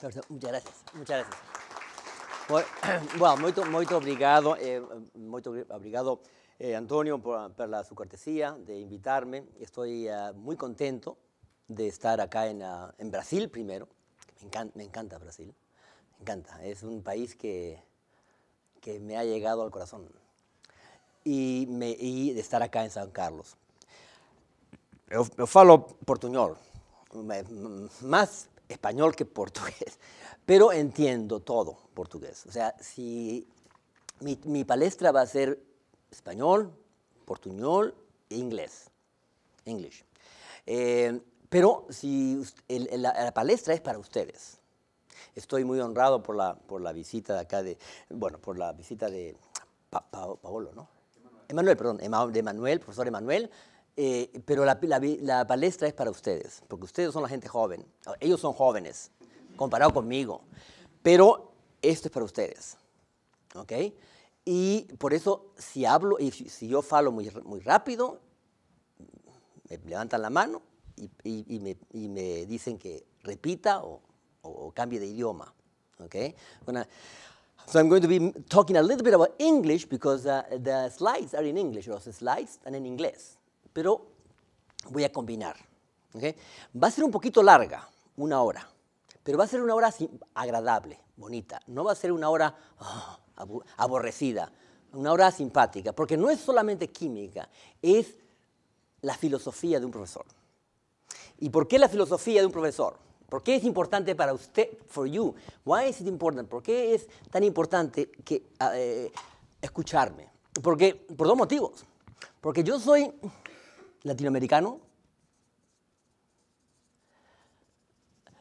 Muchas gracias, muchas gracias. Bueno, muy obrigado, eh, eh, Antonio por, su cortesía de invitarme. Estoy eh, muy contento de estar acá en, ah, Brasil primero. Me encanta, Brasil, me encanta. Es un país que, me ha llegado al corazón. Y, me, de estar acá en San Carlos. Yo, yo falo portuñol, más español que portugués, pero entiendo todo portugués. O sea, si mi, palestra va a ser español, portuñol e inglés, English. Eh, pero si la, palestra es para ustedes. Estoy muy honrado por la, por la visita de acá de, bueno, por la visita de Paolo, ¿no? Emanuel, perdón, de Emanuel, profesor Emanuel, eh, pero la, palestra es para ustedes, porque ustedes son la gente joven. Ellos son jóvenes, comparado conmigo. Pero esto es para ustedes. ¿Ok? Y por eso, si hablo y si yo falo muy, muy rápido, me levantan la mano y, me, dicen que repita o, o, cambie de idioma. ¿Ok? So I'm going to be talking a little bit about English because the slides are in English, los slides están in inglés pero voy a combinar. Va a ser un poquito larga, una hora, pero va a ser una hora agradable, bonita. No va a ser una hora ah, aborrecida, una hora simpática, porque no es solamente química, es la filosofía de un profesor. ¿Y por qué la filosofía de un profesor? ¿Por qué es importante para usted, for you? Why is it important? ¿Por qué es tan importante que, ah, eh, escucharme? Porque, por dos motivos. Porque yo soy latinoamericano.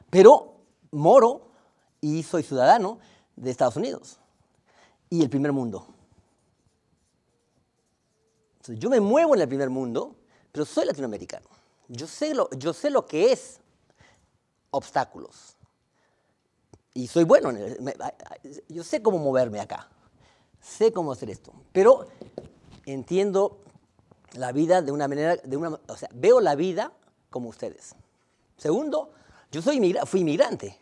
Pero moro y soy ciudadano de Estados Unidos y el primer mundo. yo me muevo en el primer mundo, pero soy latinoamericano. Yo sé lo, yo sé lo que es obstáculos. Y soy bueno, yo sé cómo moverme acá, sé cómo hacer esto, pero entiendo la vida de una manera, de una, o sea, veo la vida como ustedes. Segundo, yo soy fui inmigrante.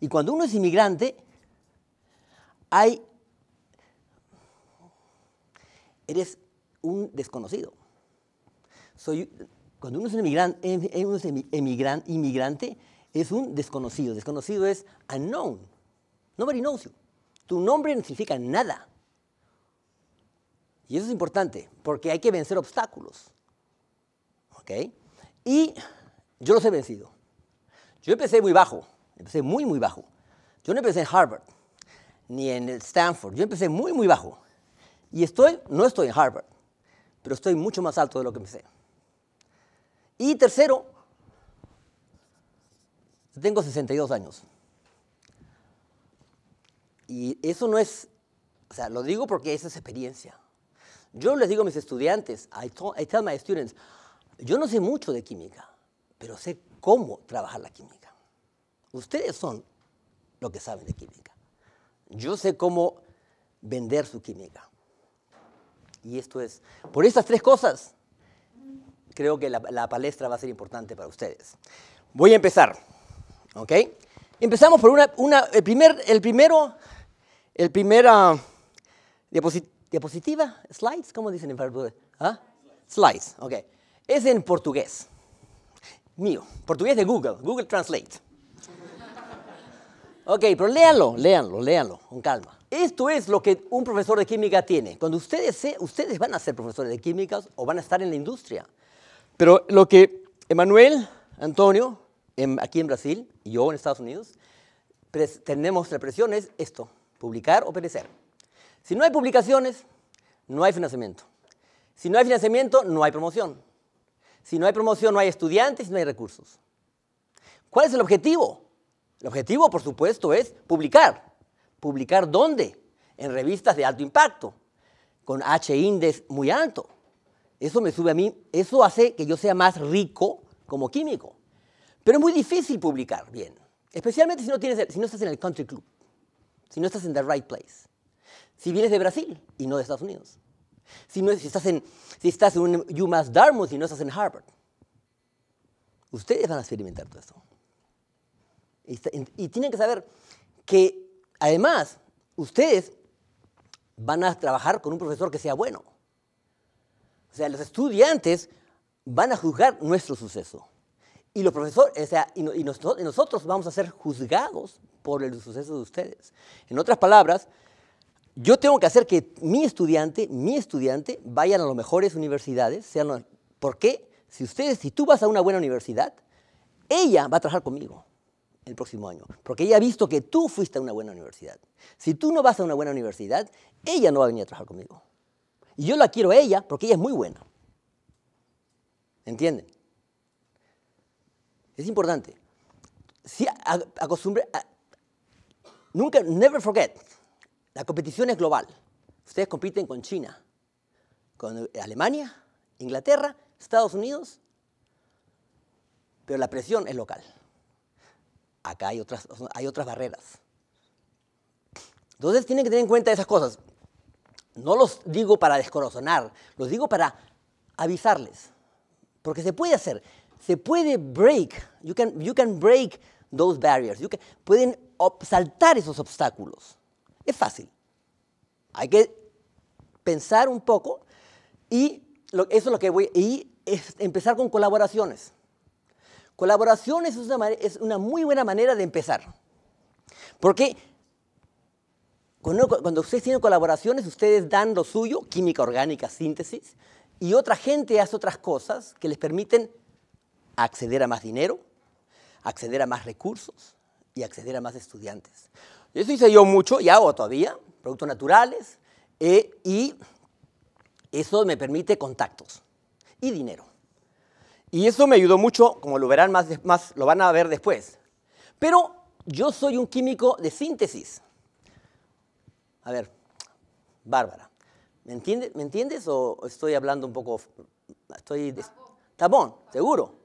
Y cuando uno es inmigrante, hay, eres un desconocido. Soy, cuando uno es, inmigrante, eh, eh, es inmigrante, es un desconocido. Desconocido es unknown. Nobody knows you. Tu nombre no significa nada. Y eso es importante, porque hay que vencer obstáculos. ¿Ok? Y yo los he vencido. Yo empecé muy bajo, empecé muy, muy bajo. Yo no empecé en Harvard, ni en Stanford, yo empecé muy, muy bajo. Y estoy, no estoy en Harvard, pero estoy mucho más alto de lo que empecé. Y tercero, tengo 62 años. Y eso no es, o sea, lo digo porque esa es experiencia. Yo les digo a mis estudiantes, I, tell my students, yo no sé mucho de química, pero sé cómo trabajar la química. Ustedes son los que saben de química. Yo sé cómo vender su química. Y esto es, por estas tres cosas, creo que la, palestra va a ser importante para ustedes. Voy a empezar, ¿ok? Empezamos por una, una el, primer, el primero, el primera ¿Diapositiva? ¿Slides? ¿Cómo dicen en Paraguay? ¿Ah? Slides, ok. Es en portugués. Mío, portugués de Google, Google Translate. Ok, pero léanlo, léanlo, léanlo, con calma. Esto es lo que un profesor de química tiene. Cuando ustedes, se, ustedes van a ser profesores de química o van a estar en la industria. Pero lo que Emanuel, Antonio, aquí en Brasil y yo en Estados Unidos, tenemos la presión es esto, publicar o perecer. Si no hay publicaciones, no hay financiamiento. Si no hay financiamiento, no hay promoción. Si no hay promoción, no hay estudiantes, no hay recursos. ¿Cuál es el objetivo? El objetivo, por supuesto, es publicar. ¿Publicar dónde? En revistas de alto impacto, con H-index muy alto. Eso me sube a mí, eso hace que yo sea más rico como químico. Pero es muy difícil publicar bien, especialmente si no, si no estás en el country club, si no estás en the right place si vienes de Brasil y no de Estados Unidos. Si, estás, en, si estás en un UMass Dartmouth y no estás en Harvard. Ustedes van a experimentar todo esto. Y, tienen que saber que, además, ustedes van a trabajar con un profesor que sea bueno. O sea, los estudiantes van a juzgar nuestro suceso. Y los profesores, o sea, y nosotros vamos a ser juzgados por el suceso de ustedes. En otras palabras, yo tengo que hacer que mi estudiante, mi estudiante, vayan a las mejores universidades. Sean ¿Por qué? Si, ustedes, si tú vas a una buena universidad, ella va a trabajar conmigo el próximo año, porque ella ha visto que tú fuiste a una buena universidad. Si tú no vas a una buena universidad, ella no va a venir a trabajar conmigo. Y yo la quiero a ella porque ella es muy buena. ¿Entienden? Es importante. Si acostumbre, nunca, never forget, la competición es global. Ustedes compiten con China, con Alemania, Inglaterra, Estados Unidos, pero la presión es local. Acá hay otras, barreras. Entonces tienen que tener en cuenta esas cosas. No los digo para descorazonar, los digo para avisarles. Porque se puede hacer, se puede break, you can, you can break those barriers, pueden saltar esos obstáculos. Es fácil. Hay que pensar un poco y eso es lo que voy y es empezar con colaboraciones. Colaboraciones es una, muy buena manera de empezar. Porque cuando, ustedes tienen colaboraciones, ustedes dan lo suyo, química orgánica, síntesis, y otra gente hace otras cosas que les permiten acceder a más dinero, acceder a más recursos y acceder a más estudiantes eso hice yo mucho y hago todavía, productos naturales, eh, y eso me permite contactos y dinero. Y eso me ayudó mucho, como lo verán más, más lo van a ver después. Pero yo soy un químico de síntesis. A ver, Bárbara, ¿me, entiendes ¿me entiendes o estoy hablando un poco? Estoy de, seguro.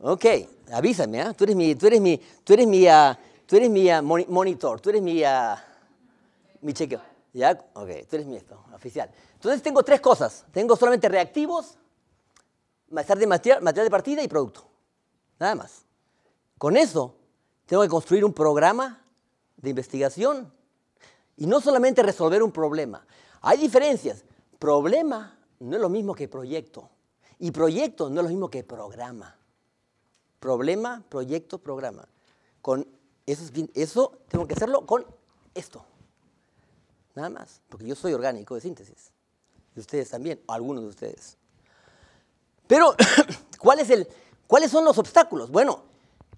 Ok, avísame, ¿ah? tú eres mi, tú eres mi, tú eres mi, ah, Tú eres mi monitor, tú eres mi, chequeo. ¿Ya? Ok, tú eres mi esto, oficial. Entonces tengo tres cosas. Tengo solamente reactivos, de material, de partida y producto. Nada más. Con eso tengo que construir un programa de investigación y no solamente resolver un problema. Hay diferencias. Problema no es lo mismo que proyecto. Y proyecto no es lo mismo que programa. Problema, proyecto, programa. Con eso, tengo que hacerlo con esto. Nada más, porque yo soy orgánico de síntesis. Y ustedes también, o algunos de ustedes. Pero, ¿cuáles son los obstáculos? Bueno,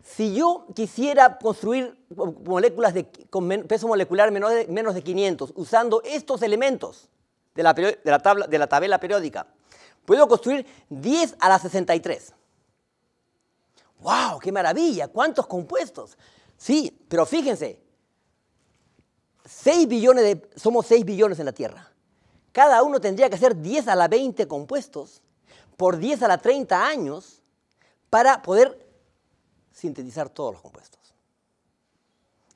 si yo quisiera construir moléculas de, con peso molecular menos de 500 usando estos elementos de la, tabla, de la tabla periódica, puedo construir 10 a la 63. ¡Wow! ¡Qué maravilla! ¿Cuántos compuestos? Sí, pero fíjense, 6 billones de, somos 6 billones en la Tierra. Cada uno tendría que hacer 10 a la 20 compuestos por 10 a la 30 años para poder sintetizar todos los compuestos.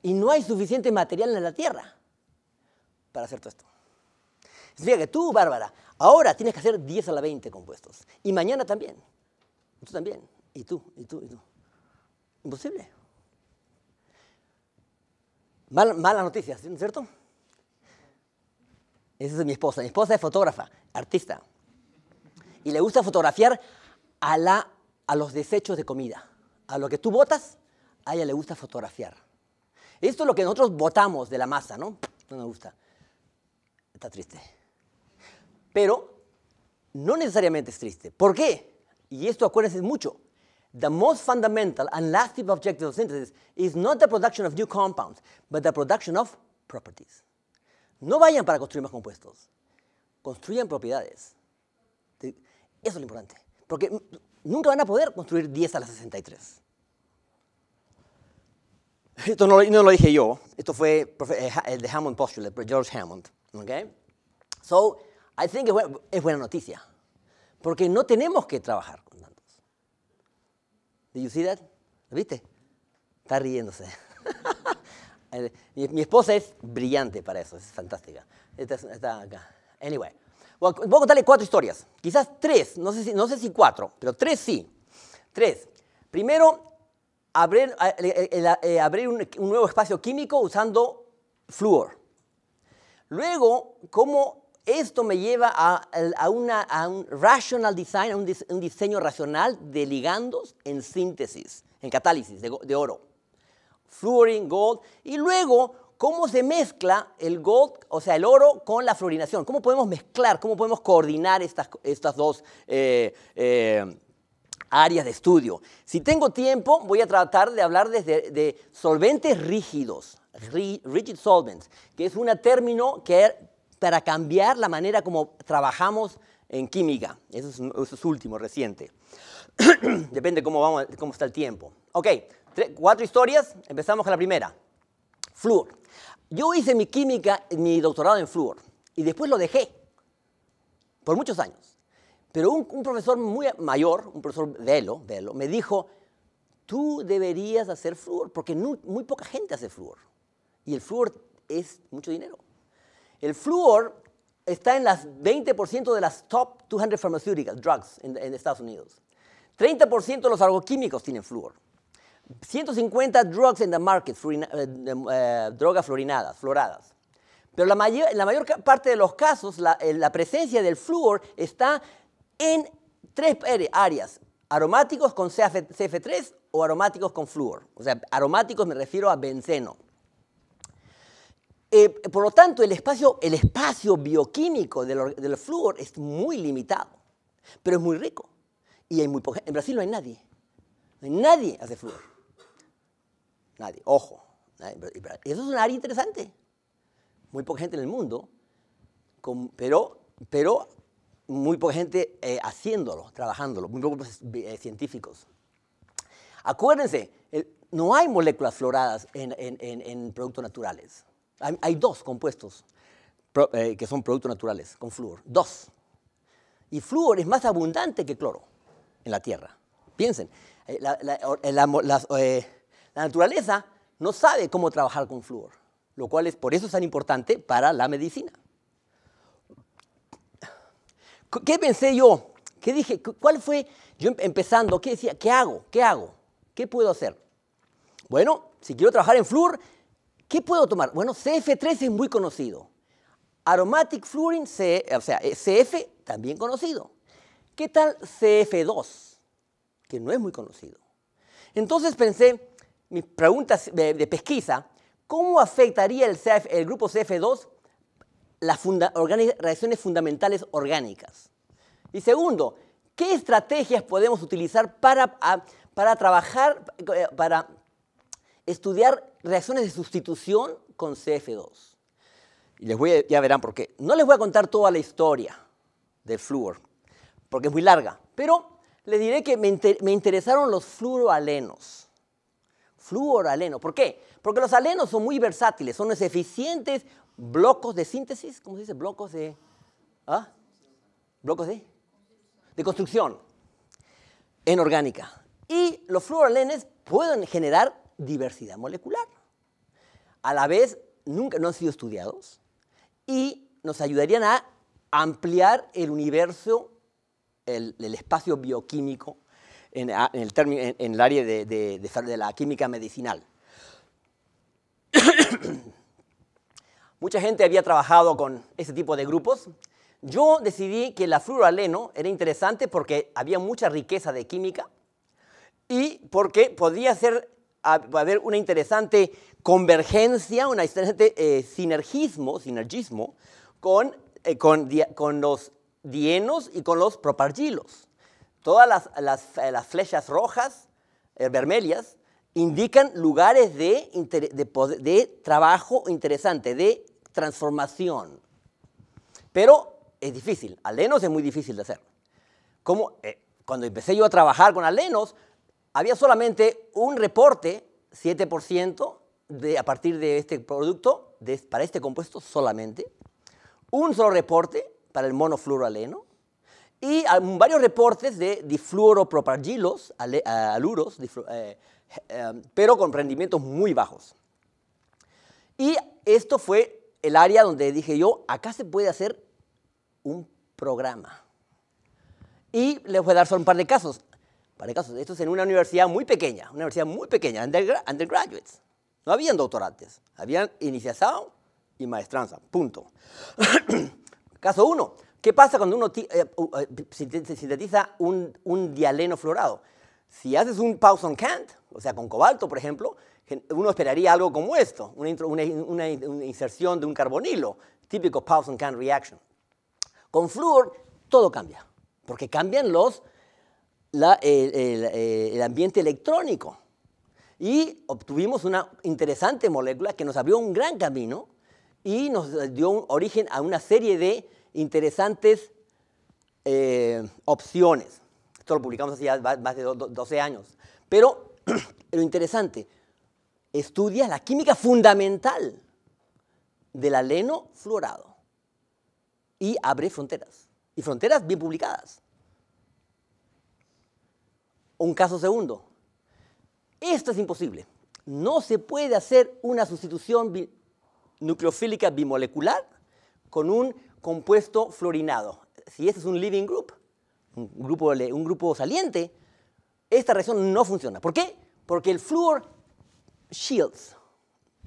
Y no hay suficiente material en la Tierra para hacer todo esto. decir, que tú, Bárbara, ahora tienes que hacer 10 a la 20 compuestos. Y mañana también. tú también. Y tú, y tú, y tú. Imposible. Mala noticia, ¿no es cierto? Esa es mi esposa. Mi esposa es fotógrafa, artista. Y le gusta fotografiar a, la, a los desechos de comida. A lo que tú botas, a ella le gusta fotografiar. Esto es lo que nosotros botamos de la masa, ¿no? No me gusta. Está triste. Pero no necesariamente es triste. ¿Por qué? Y esto acuérdense mucho the most fundamental and lasting objective of synthesis is not the production of new compounds, but the production of properties. No vayan para construir más compuestos, construyan propiedades. Eso es lo importante, porque nunca van a poder construir 10 a la 63. Esto no, lo dije yo, esto fue eh, el de Hammond Postulate, George Hammond. Okay? So, I think es buena noticia, porque no tenemos que trabajar. ¿Lo viste? Está riéndose. mi, esposa es brillante para eso, es fantástica. Esta está acá. Anyway, voy a contarle cuatro historias. Quizás tres, no sé si, no sé si cuatro, pero tres sí. Tres. Primero, abrir, eh, abrir un, un nuevo espacio químico usando flúor. Luego, cómo esto me lleva a, a, un rational design, a un, diseño racional de ligandos en síntesis, en catálisis de, oro. Fluorine, gold, y luego cómo se mezcla el gold, o sea, el oro con la fluorinación. ¿Cómo podemos mezclar, cómo podemos coordinar estas, dos eh, eh, áreas de estudio? Si tengo tiempo, voy a tratar de hablar desde, de solventes rígidos, rigid solvents, que es un término que para cambiar la manera como trabajamos en química. Eso es, último, reciente. Depende cómo, cómo está el tiempo. Ok, cuatro historias. Empezamos con la primera. Fluor. Yo hice mi química, mi doctorado en Fluor. y después lo dejé por muchos años. Pero un, profesor muy mayor, un profesor Velo, Velo, me dijo, tú deberías hacer Fluor, porque muy poca gente hace Fluor. Y el Fluor es mucho dinero. El flúor está en las 20% de las top 200 pharmaceutical drugs en, Estados Unidos. 30% de los agroquímicos tienen flúor. 150 drugs in the market, eh, eh, drogas florinadas, floradas. Pero la mayor, la mayor parte de los casos, eh, la, presencia del flúor está en tres áreas. Aromáticos con CF, 3 o aromáticos con flúor. O sea, aromáticos me refiero a benceno. Eh, por lo tanto, el espacio, bioquímico del, flúor es muy limitado, pero es muy rico. Y en Brasil no hay nadie. No hay nadie hace flúor. Nadie, ojo. Eso es un área interesante. Muy poca gente en el mundo, pero, muy poca gente eh, haciéndolo, trabajándolo, muy pocos eh, científicos. Acuérdense, no hay moléculas floradas en productos naturales. Hay, dos compuestos eh, que son productos naturales con flúor. Dos. Y flúor es más abundante que cloro en la Tierra. Piensen, eh, eh, la, naturaleza no sabe cómo trabajar con flúor, lo cual es por eso tan importante para la medicina. ¿Qué pensé yo? ¿Qué dije? ¿Cuál fue? Yo empezando, ¿qué decía? ¿Qué hago? ¿Qué hago? ¿Qué puedo hacer? Bueno, si quiero trabajar en flúor, ¿Qué puedo tomar? Bueno, CF3 es muy conocido. Aromatic fluorine, o sea, eh, CF, también conocido. ¿Qué tal CF2? Que no es muy conocido. Entonces pensé, mis preguntas de, pesquisa, ¿cómo afectaría el, el grupo CF2 las reacciones fundamentales orgánicas? Y segundo, ¿qué estrategias podemos utilizar para, para trabajar, eh, para estudiar reacciones de sustitución con CF2. Y les voy ya verán por qué. No les voy a contar toda la historia del flúor, porque es muy larga, pero les diré que me, interesaron los fluoralenos, Fluoraleno, ¿por qué? Porque los alenos son muy versátiles, son los eficientes blocos de síntesis, ¿cómo se dice? Blocos de... ¿ah? ¿Blocos de? De construcción en orgánica. Y los fluoralenes pueden generar diversidad molecular. A la vez, nunca no han sido estudiados y nos ayudarían a ampliar el universo, el, espacio bioquímico en, el área de, de, la química medicinal. Mucha gente había trabajado con ese tipo de grupos. Yo decidí que la fluoraleno era interesante porque había mucha riqueza de química y porque podía ser a, va a haber una interesante convergencia, un interesante eh, sinergismo, sinergismo con, eh, con, los dienos y con los propargilos. Todas las, eh, flechas rojas, eh, indican lugares de, trabajo interesante, de transformación. Pero es difícil, alenos es muy difícil de hacer. cuando empecé yo a trabajar con alenos, había solamente un reporte, 7%, de, a partir de este producto, para este compuesto solamente, un solo reporte para el monofluoraleno y varios reportes de difluoropropargilos, aluros, eh, eh, um, pero con rendimientos muy bajos. Y esto fue el área donde dije yo, acá se puede hacer un programa. Y les voy a dar solo un par de casos. Para el esto es en una universidad muy pequeña, una universidad muy pequeña, undergraduates. No habían doctorantes, habían iniciación y maestranza, punto. caso 1, ¿qué pasa cuando uno eh, eh, sintetiza un, dialeno florado? Si haces un Pauson Kant, o sea, con cobalto, por ejemplo, uno esperaría algo como esto, una, inserción de un carbonilo, típico Pauson Kant reaction. Con Fluor, todo cambia, porque cambian los eh, el, ambiente electrónico. Y obtuvimos una interesante molécula que nos abrió un gran camino y nos dio origen a una serie de interesantes eh, opciones. Esto lo publicamos hace ya más de 12 años. Pero lo interesante, estudia la química fundamental del aleno fluorado y abre fronteras. Y fronteras bien publicadas. Un caso segundo. Esto es imposible. No se puede hacer una sustitución nucleofílica bimolecular con un compuesto fluorinado. Si este es un living group, un grupo, un grupo saliente, esta reacción no funciona. ¿Por qué? Porque el fluor shields,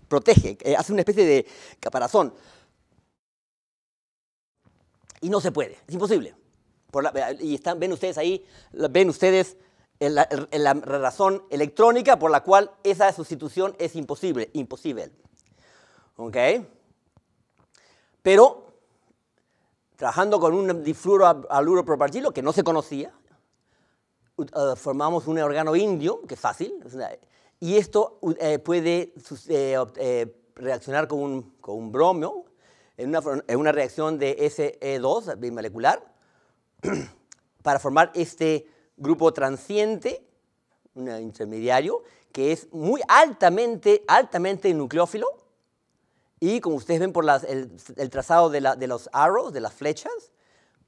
protege, eh, hace una especie de caparazón. Y no se puede, es imposible. y están, ven ustedes ahí, ven ustedes la, la, razón electrónica por la cual esa sustitución es imposible, imposible. Pero, trabajando con un difluoroaluro propargilo que no se conocía, eh, formamos un órgano indio, que es fácil, y esto eh, puede eh, reaccionar con un, con bromio en una, en una reacción de SE2 bimolecular para formar este grupo transiente, un intermediario, que es muy altamente, altamente nucleófilo. Y como ustedes ven por el, trazado de, los arrows, de las flechas,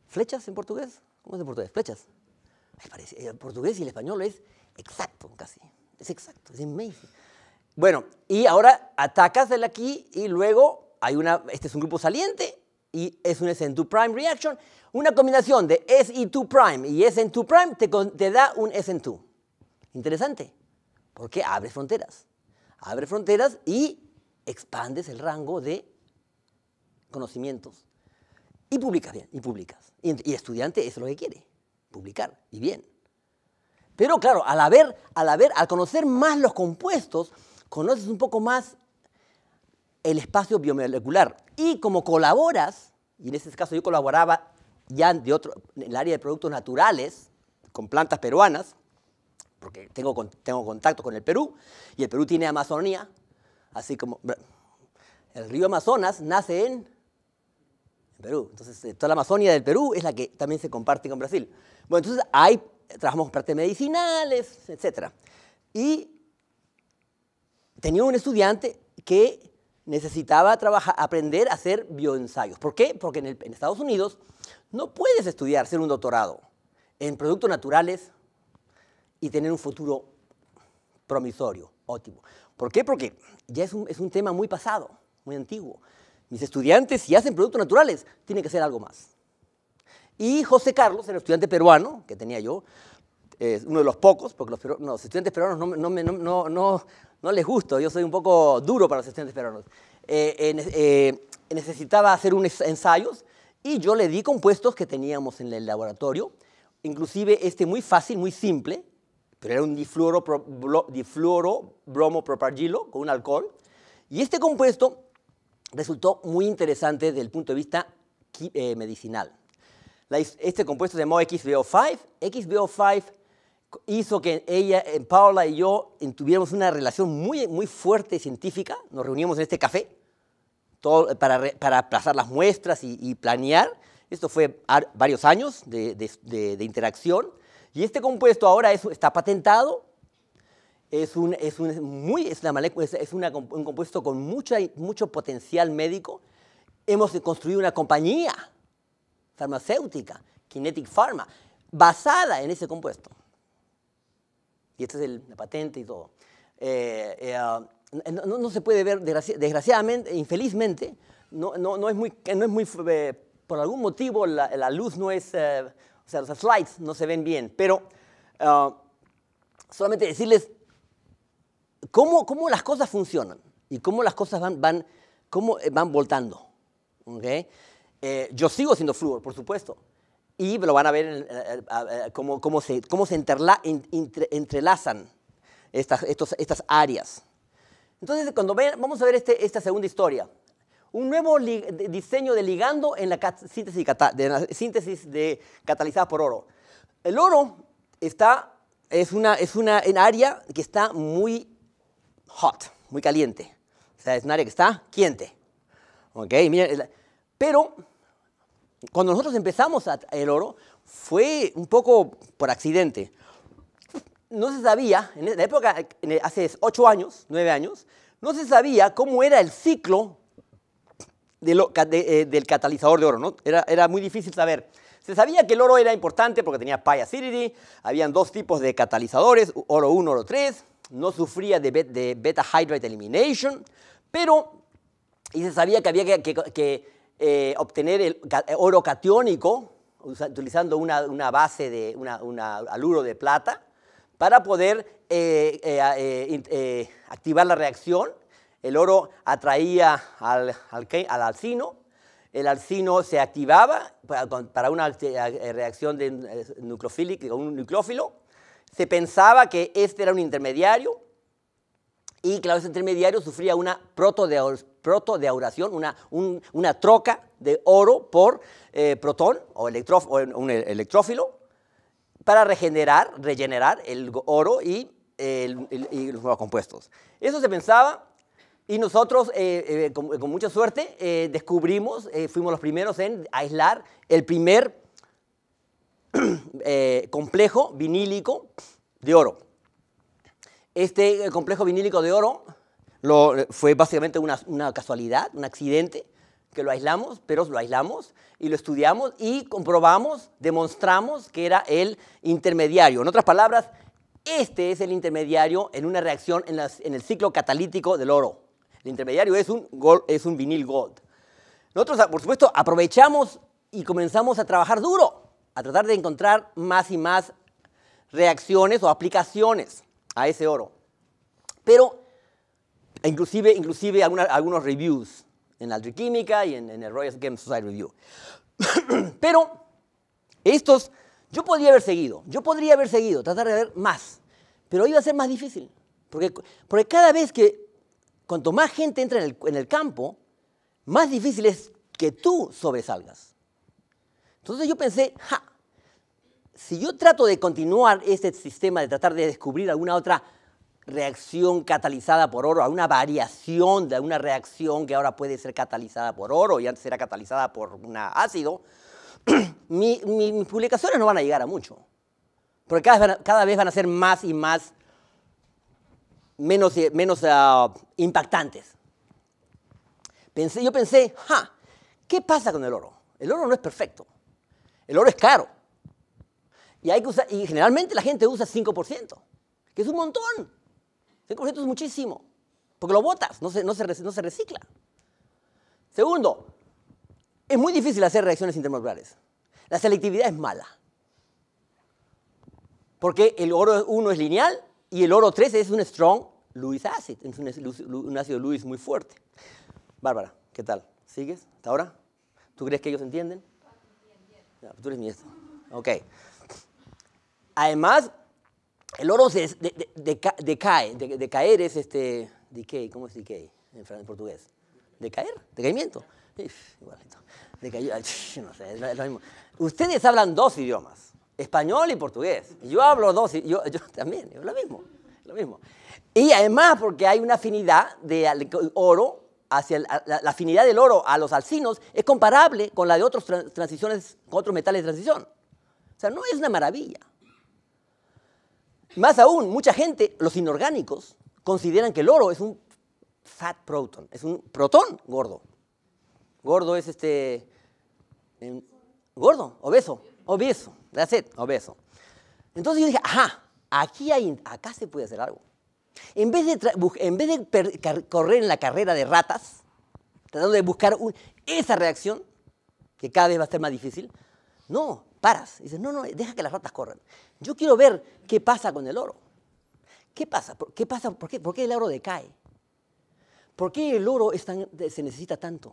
flechas en portugués, ¿cómo es en portugués? Flechas. parece, el portugués y el español es exacto casi, es exacto, es amazing. Bueno, y ahora atacas el aquí y luego hay una, este es un grupo saliente y es un SN2' prime reaction. Una combinación de se 2 prime y SN2' te, te da un SN2. Interesante, porque abre fronteras. Abre fronteras y expandes el rango de conocimientos. Y publicas bien, y publicas. Y, estudiante es lo que quiere, publicar, y bien. Pero claro, al haber, al haber, al conocer más los compuestos, conoces un poco más el espacio biomolecular. Y como colaboras, y en ese caso yo colaboraba ya de otro, en el área de productos naturales, con plantas peruanas, porque tengo, tengo contacto con el Perú, y el Perú tiene Amazonía, así como el río Amazonas nace en Perú. Entonces, eh, toda la Amazonía del Perú es la que también se comparte con Brasil. Bueno, entonces ahí trabajamos con partes medicinales, etc. Y tenía un estudiante que necesitaba trabajar, aprender a hacer bioensayos. ¿Por qué? Porque en, Estados Unidos no puedes estudiar, hacer un doctorado en productos naturales y tener un futuro promisorio, óptimo. ¿Por qué? Porque ya es un, es un tema muy pasado, muy antiguo. Mis estudiantes, si hacen productos naturales, tienen que hacer algo más. Y José Carlos, el estudiante peruano que tenía yo, uno de los pocos, porque los, estudiantes peruanos no, no no les gusto, yo soy un poco duro para los estudiantes peruanos. Eh, eh, necesitaba hacer unos ensayos y yo le di compuestos que teníamos en el laboratorio, inclusive este muy fácil, muy simple, pero era un difluoro, con un alcohol. Y este compuesto resultó muy interesante desde el punto de vista eh, medicinal. este compuesto se llamó XBO5. XBO5 hizo que ella, eh, Paula y yo tuviéramos una relación muy, muy fuerte científica. Nos reunimos en este café eh, para, para aplazar las muestras y, planear. Esto fue varios años de, interacción. Y este compuesto ahora está patentado. Es, un, compuesto con mucho potencial médico. Hemos construido una compañía farmacéutica, Kinetic Pharma, basada en ese compuesto y esta es el, la patente y todo. Eh, eh, ah, no, se puede ver, desgraciadamente, infelizmente, no, es muy, no eh, por algún motivo la, luz no es, o sea, los slides no se ven bien, pero ah, solamente decirles cómo, las cosas funcionan y cómo las cosas van, van, cómo van voltando. ¿okay? yo sigo siendo fluor por supuesto, y lo van a ver eh, eh, eh, cómo, se, cómo se entrelazan estas, estas áreas. Entonces, cuando vamos a ver este, esta segunda historia. Un nuevo diseño de ligando en la síntesis, de, la síntesis de catalizada por oro. El oro está, es, una, es una en área que está muy hot, muy caliente. O sea, es un área que está quiente. Okay, pero cuando nosotros empezamos el oro, fue un poco por accidente. No se sabía, en la época, hace ocho años, nueve años, no se sabía cómo era el ciclo eh, del catalizador de oro, Era, muy difícil saber. Se sabía que el oro era importante porque tenía pi acidity, habían dos tipos de catalizadores, oro 1, oro 3, no sufría de, beta hydrate elimination, pero, y se sabía que había que eh, obtener el eh, oro catiónico, utilizando una, base de una, aluro de plata, para poder eh, activar la reacción. El oro atraía al, al, alcino, el alcino se activaba para una reacción de nucleofílica un nucleófilo. Se pensaba que este era un intermediario y ese Intermediario sufría una protodeauración, una, una troca de oro por eh, protón o, un e-, electrófilo para regenerar, regenerar el oro y, los nuevos compuestos. Eso se pensaba y nosotros, eh, eh, con, mucha suerte, descubrimos, fuimos los primeros en aislar el primer complejo vinílico de oro. Este eh, complejo vinílico de oro fue básicamente una, casualidad, un accidente, que lo aislamos, pero lo aislamos y lo estudiamos y comprobamos, demostramos que era el intermediario. En otras palabras, este es el intermediario en una reacción en, el ciclo catalítico del oro. El intermediario es un, es un vinil gold. Nosotros, ah, por supuesto, aprovechamos y comenzamos a trabajar duro, a tratar de encontrar más y más reacciones o aplicaciones a ese oro. Pero inclusive, inclusive algunos reviews en la y en, en, el Royal Game Society Review. Pero estos, yo podría haber seguido, yo podría haber seguido, tratar de ver más, pero iba a ser más difícil, porque, porque cada vez que, cuanto más gente entra en el, en el campo, más difícil es que tú sobresalgas. Entonces yo pensé, ja, si yo trato de continuar este sistema, de tratar de descubrir alguna otra reacción catalizada por oro, alguna variación de alguna reacción que ahora puede ser catalizada por oro y antes era catalizada por un ácido, mis publicaciones no van a llegar a mucho. Porque cada, vez van a, ser más y más menos, ah, impactantes. Pensé, yo pensé, ¿qué pasa con el oro? El oro no es perfecto. El oro es caro. Y, generalmente la gente usa 5%, que es un montón. 5% es muchísimo, porque lo botas, no se, no recicla. Segundo, es muy difícil hacer reacciones intermoleculares. La selectividad es mala. Porque el oro 1 es lineal y el oro 3 es un strong Lewis acid, es un, ácido Lewis muy fuerte. Bárbara, ¿qué tal? ¿Sigues? ¿Hasta ahora? ¿Tú crees que ellos entienden? tú eres mi Ok. Además, el oro se de, decae, decaer es este, decay, ¿cómo es decay en, portugués? Decaer, decaimiento. Igualito. no sé, lo mismo. Ustedes hablan dos idiomas, español y portugués. Yo hablo dos, yo, yo también, es lo mismo, lo mismo. Y además porque hay una afinidad de oro hacia la, afinidad del oro a los alcinos es comparable con la de otros transiciones, con otros metales de transición. O sea, no es una maravilla. Más aún, mucha gente, los inorgánicos, consideran que el oro es un fat proton, es un protón gordo. Gordo es este. Em, gordo, obeso, obeso, that's it, obeso. Entonces yo dije, ajá, aquí hay, acá se puede hacer algo. En vez de, correr en la carrera de ratas, tratando de buscar esa reacción, que cada vez va a ser más difícil, no, paras. Y dices, no, no, deja que las ratas corran. Yo quiero ver qué pasa con el oro. ¿Qué pasa? ¿Por qué, pasa? ¿Por qué? pasa por qué el oro decae? ¿Por qué el oro se necesita tanto?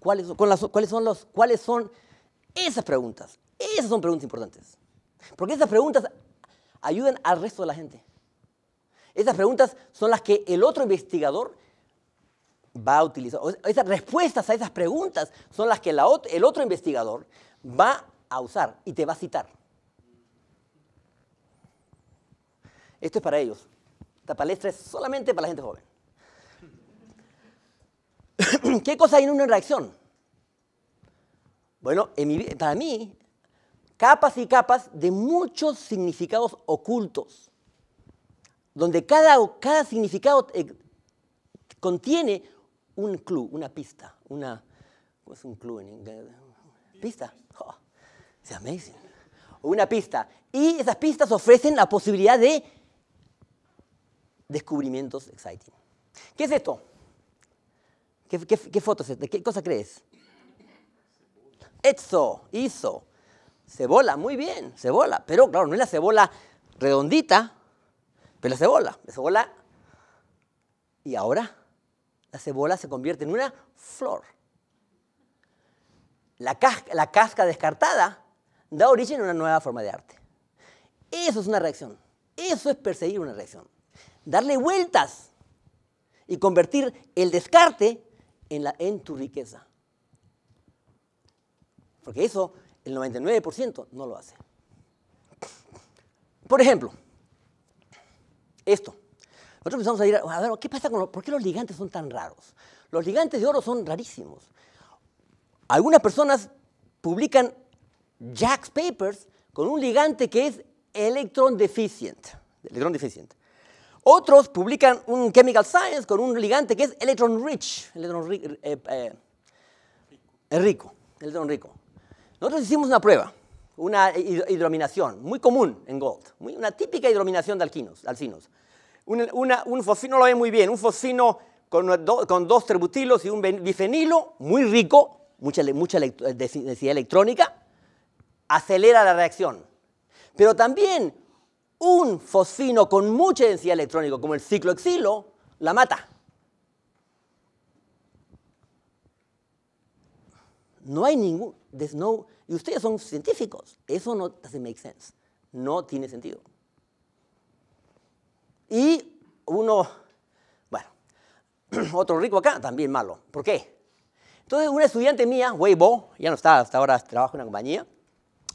¿Cuáles, con las, ¿cuáles, son los, ¿Cuáles son esas preguntas? Esas son preguntas importantes. Porque esas preguntas ayudan al resto de la gente. Esas preguntas son las que el otro investigador va a utilizar, esas respuestas a esas preguntas son las que la, el otro investigador va a usar y te va a citar. Esto es para ellos. Esta palestra es solamente para la gente joven. ¿Qué cosa hay en una reacción? Bueno, para mí, capas y capas de muchos significados ocultos, donde cada, cada significado eh, contiene un club, una pista, una... ¿Cómo es pues, un club en inglés? ¿Pista? Oh, amazing. Una pista. Y esas pistas ofrecen la posibilidad de descubrimientos exciting. ¿Qué es esto? ¿Qué, qué, qué foto ¿Qué cosa crees? Eso, hizo. Cebola, muy bien, cebola. Pero claro, no es la cebola redondita, pero la cebola. La cebola. ¿Y ahora? la cebola se convierte en una flor. La, casca, la descartada da origen a una nueva forma de arte. Eso es una reacción. Eso es perseguir una reacción. Darle vueltas y convertir el descarte en tu riqueza. Porque eso el 99% no lo hace. Por ejemplo, esto. Nosotros empezamos a ir ver, ¿qué pasa con por qué los ligantes son tan raros? Los ligantes de oro son rarísimos. Algunas personas publican Jack's Papers con un ligante que es electron deficient. deficiente. Otros publican un Chemical Science con un ligante que es electron rich. Electron eh, eh, rico. Nosotros hicimos una prueba, una hidrominación muy común en gold. una típica hidrominación de alquinos, alcinos un fosfino lo ve muy bien, un fosfino con, dos terbutilos y un bifenilo, muy rico, mucha, eh, densidad electrónica, acelera la reacción. Pero también un fosfino con mucha densidad electrónica, como el cicloexilo, la mata. No hay ningún... No, y ustedes son científicos. Eso no hace make sense. No tiene sentido. Y uno, bueno, otro rico acá, también malo. ¿Por qué? Entonces, una estudiante mía, Weibo, ya no está, hasta ahora trabaja en una compañía,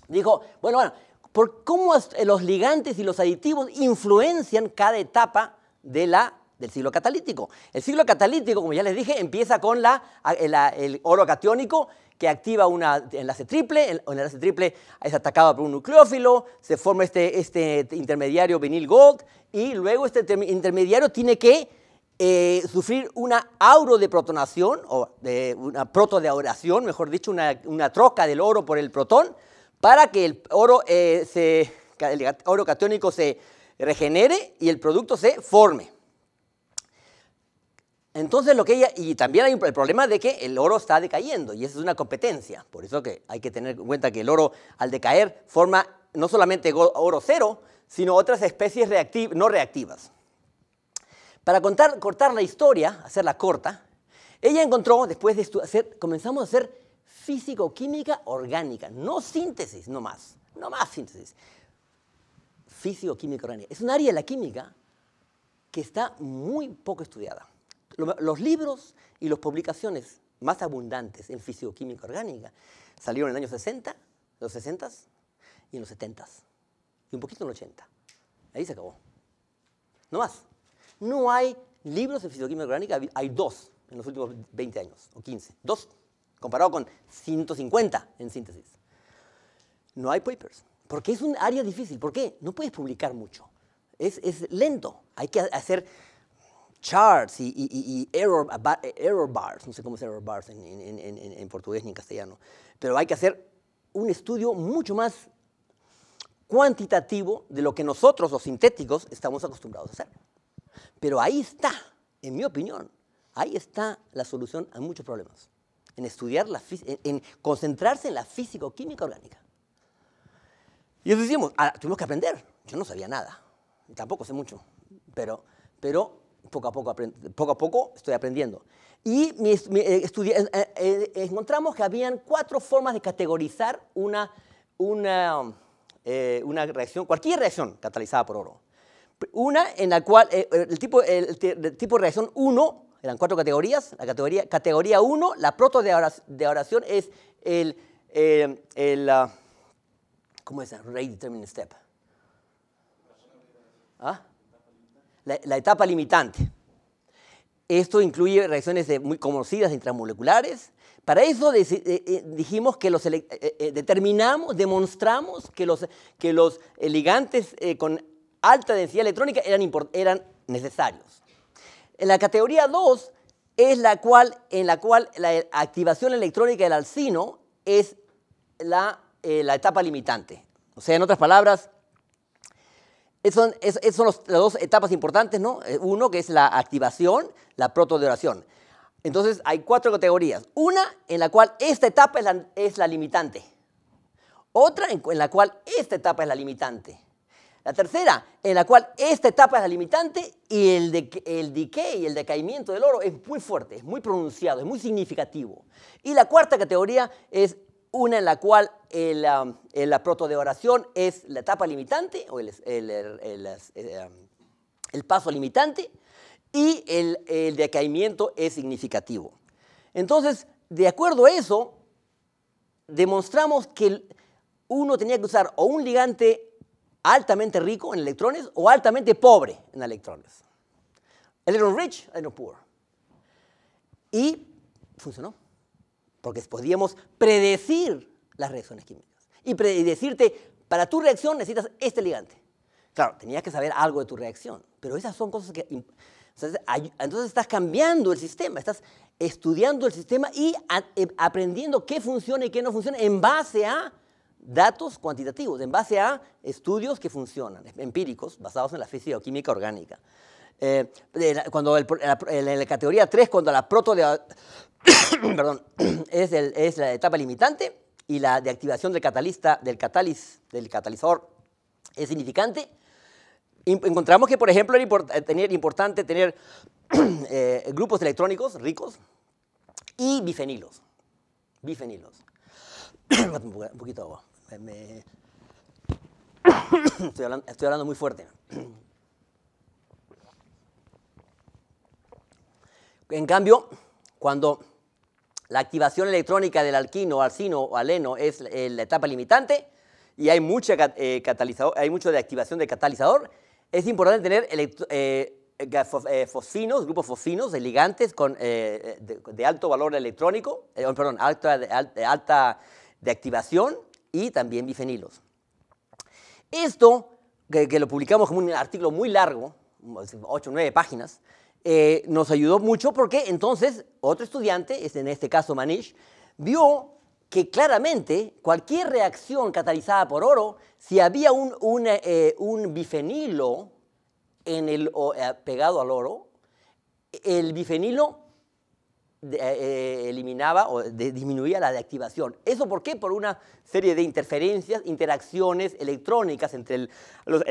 dijo, bueno, bueno, ¿por cómo los ligantes y los aditivos influencian cada etapa de la del siglo catalítico. El siglo catalítico, como ya les dije, empieza con eh, el, oro catiónico que activa un enlace triple, el enlace triple es atacado por un nucleófilo, se forma este, este intermediario vinil gold y luego este intermediario tiene que eh, sufrir una de auro protonación o de una mejor dicho, una, troca del oro por el protón, para que el oro, eh, se, oro catiónico se regenere y el producto se forme. Entonces lo que ella, y también hay el problema de que el oro está decayendo y eso es una competencia, por eso que hay que tener en cuenta que el oro al decaer forma no solamente oro cero, sino otras especies no reactivas. Para contar, cortar la historia, hacerla corta, ella encontró, después de hacer, comenzamos a hacer físico-química orgánica, no síntesis, no más, no más síntesis. Físico-química orgánica. Es un área de la química que está muy poco estudiada. Los libros y las publicaciones más abundantes en fisioquímica orgánica salieron en los años 60, los 60 y en los 70 y un poquito en los 80. Ahí se acabó. No más. No hay libros de fisioquímica orgánica, hay dos en los últimos 20 años o 15. Dos, comparado con 150 en síntesis. No hay papers, porque es un área difícil. ¿Por qué? No puedes publicar mucho. es lento. Hay que hacer charts y, error, bars, no sé cómo es error bars en, portugués ni en castellano, pero hay que hacer un estudio mucho más cuantitativo de lo que nosotros los sintéticos estamos acostumbrados a hacer. Pero ahí está, en mi opinión, ahí está la solución a muchos problemas, en estudiar, la, en, concentrarse en la físico-química orgánica. Y eso hicimos, ah, tuvimos que aprender, yo no sabía nada, tampoco sé mucho, pero, pero poco a poco, estoy aprendiendo. Y eh, eh, eh, encontramos que habían cuatro formas de categorizar una, reacción, cualquier reacción catalizada por oro. Una en la cual el, tipo, de reacción 1, eran cuatro categorías, la categoría, categoría 1, la proto de oración, es el, ah, ¿cómo es? Rate determining step. ¿Ah? la, etapa limitante. Esto incluye reacciones muy conocidas intramoleculares. Para eso eh, eh, dijimos que los, eh, determinamos, demostramos que los, que los ligantes con alta densidad electrónica eran, eran necesarios. En la categoría 2 es la cual, en la cual la activación electrónica del alcino es la, la etapa limitante. O sea, en otras palabras, esas son, las dos etapas importantes, ¿no? Eh, uno que es la activación, la protodoración. Entonces hay cuatro categorías. Una en la cual esta etapa es la, limitante. Otra en, la cual esta etapa es la limitante. La tercera en la cual esta etapa es la limitante y el, el decay, el decaimiento del oro es muy fuerte, es muy pronunciado, es muy significativo. Y la cuarta categoría es una en la cual um, la proto de oración es la etapa limitante o el, eh, um, paso limitante y el, decaimiento es significativo. Entonces, de acuerdo a eso, demostramos que uno tenía que usar o un ligante altamente rico en electrones o altamente pobre en electrones. Electron rich, electron poor. Y funcionó porque podíamos predecir las reacciones químicas y predecirte, para tu reacción necesitas este ligante. Claro, tenías que saber algo de tu reacción, pero esas son cosas que... Entonces estás cambiando el sistema, estás estudiando el sistema y eh, aprendiendo qué funciona y qué no funciona en base a datos cuantitativos, en base a estudios que funcionan, empíricos, basados en la física o química orgánica. Eh, cuando en la categoría 3, cuando la proto perdón, es, la etapa limitante y la de activación del catalista, del cataliz, del catalizador es significante. Encontramos que, por ejemplo, era eh, tener, importante tener eh, grupos electrónicos ricos y bifenilos. Bifenilos. Un poquito estoy hablando muy fuerte. En cambio, cuando la activación electrónica del alquino, alcino o aleno es eh, la etapa limitante y hay, mucha, eh, mucho de activación de catalizador. Es importante tener eh, fosfinos, grupos fosfinos, de ligantes de, alto valor electrónico, oh, perdón, alta de, alta de activación y también bifenilos. Esto, que, que, lo publicamos como un artículo muy largo, 8 o 9 páginas, eh, nos ayudó mucho porque entonces otro estudiante, en este caso Manish, vio que claramente cualquier reacción catalizada por oro, si había un, eh, bifenilo eh, pegado al oro, el bifenilo eliminaba o disminuía la deactivación. ¿Eso por qué? Por una serie de interferencias, interacciones electrónicas entre el,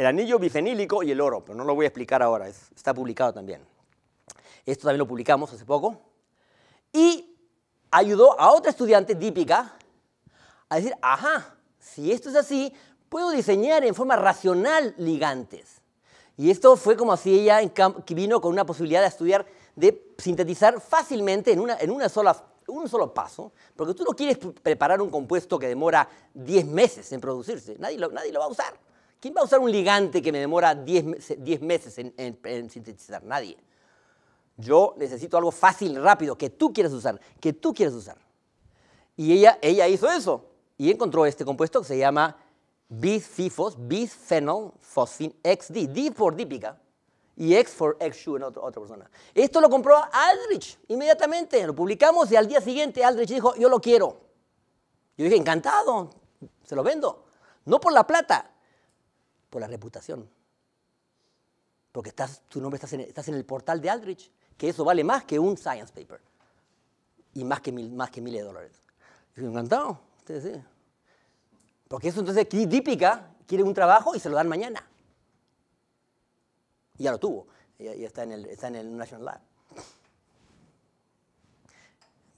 anillo bifenílico y el oro, pero no lo voy a explicar ahora, está publicado también. Esto también lo publicamos hace poco. Y ayudó a otra estudiante, típica a decir, ajá, si esto es así, puedo diseñar en forma racional ligantes. Y esto fue como así ella que vino con una posibilidad de estudiar, de sintetizar fácilmente en, en una sola, un solo paso, porque tú no quieres preparar un compuesto que demora 10 meses en producirse, nadie lo, nadie lo va a usar. ¿Quién va a usar un ligante que me demora 10 meses en sintetizar? Nadie. Yo necesito algo fácil, rápido, que tú quieras usar, que tú quieres usar. Y ella, ella hizo eso y encontró este compuesto que se llama bisfifos, bisphenol, fosfin XD, D por dípica y X for shoe en otra persona. Esto lo compró Aldrich inmediatamente, lo publicamos y al día siguiente Aldrich dijo, yo lo quiero. Yo dije, encantado, se lo vendo. No por la plata, por la reputación. Porque estás, tu nombre está estás en el portal de Aldrich que eso vale más que un science paper y más que, más que miles de dólares. Yo encantado, Porque eso entonces aquí típica, quiere un trabajo y se lo dan mañana. Y ya lo tuvo, ya, está, en el, está en el National Lab.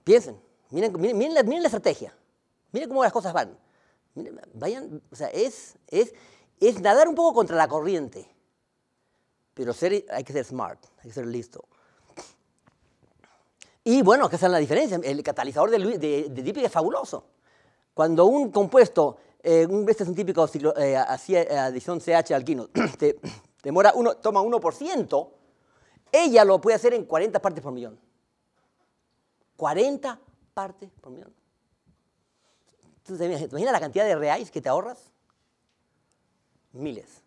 Piensen, miren, la, estrategia, miren cómo las cosas van. vayan, o sea, es, es, nadar un poco contra la corriente, pero hay que ser smart, hay que ser listo. Y bueno, ¿qué es la diferencia? El catalizador de, de, es fabuloso. Cuando un compuesto, eh, un, este es un típico ciclo, eh, eh, adición CH alquino, te, demora toma 1%, ella lo puede hacer en 40 partes por millón. 40 partes por millón. Entonces, ¿te la cantidad de reais que te ahorras? Miles.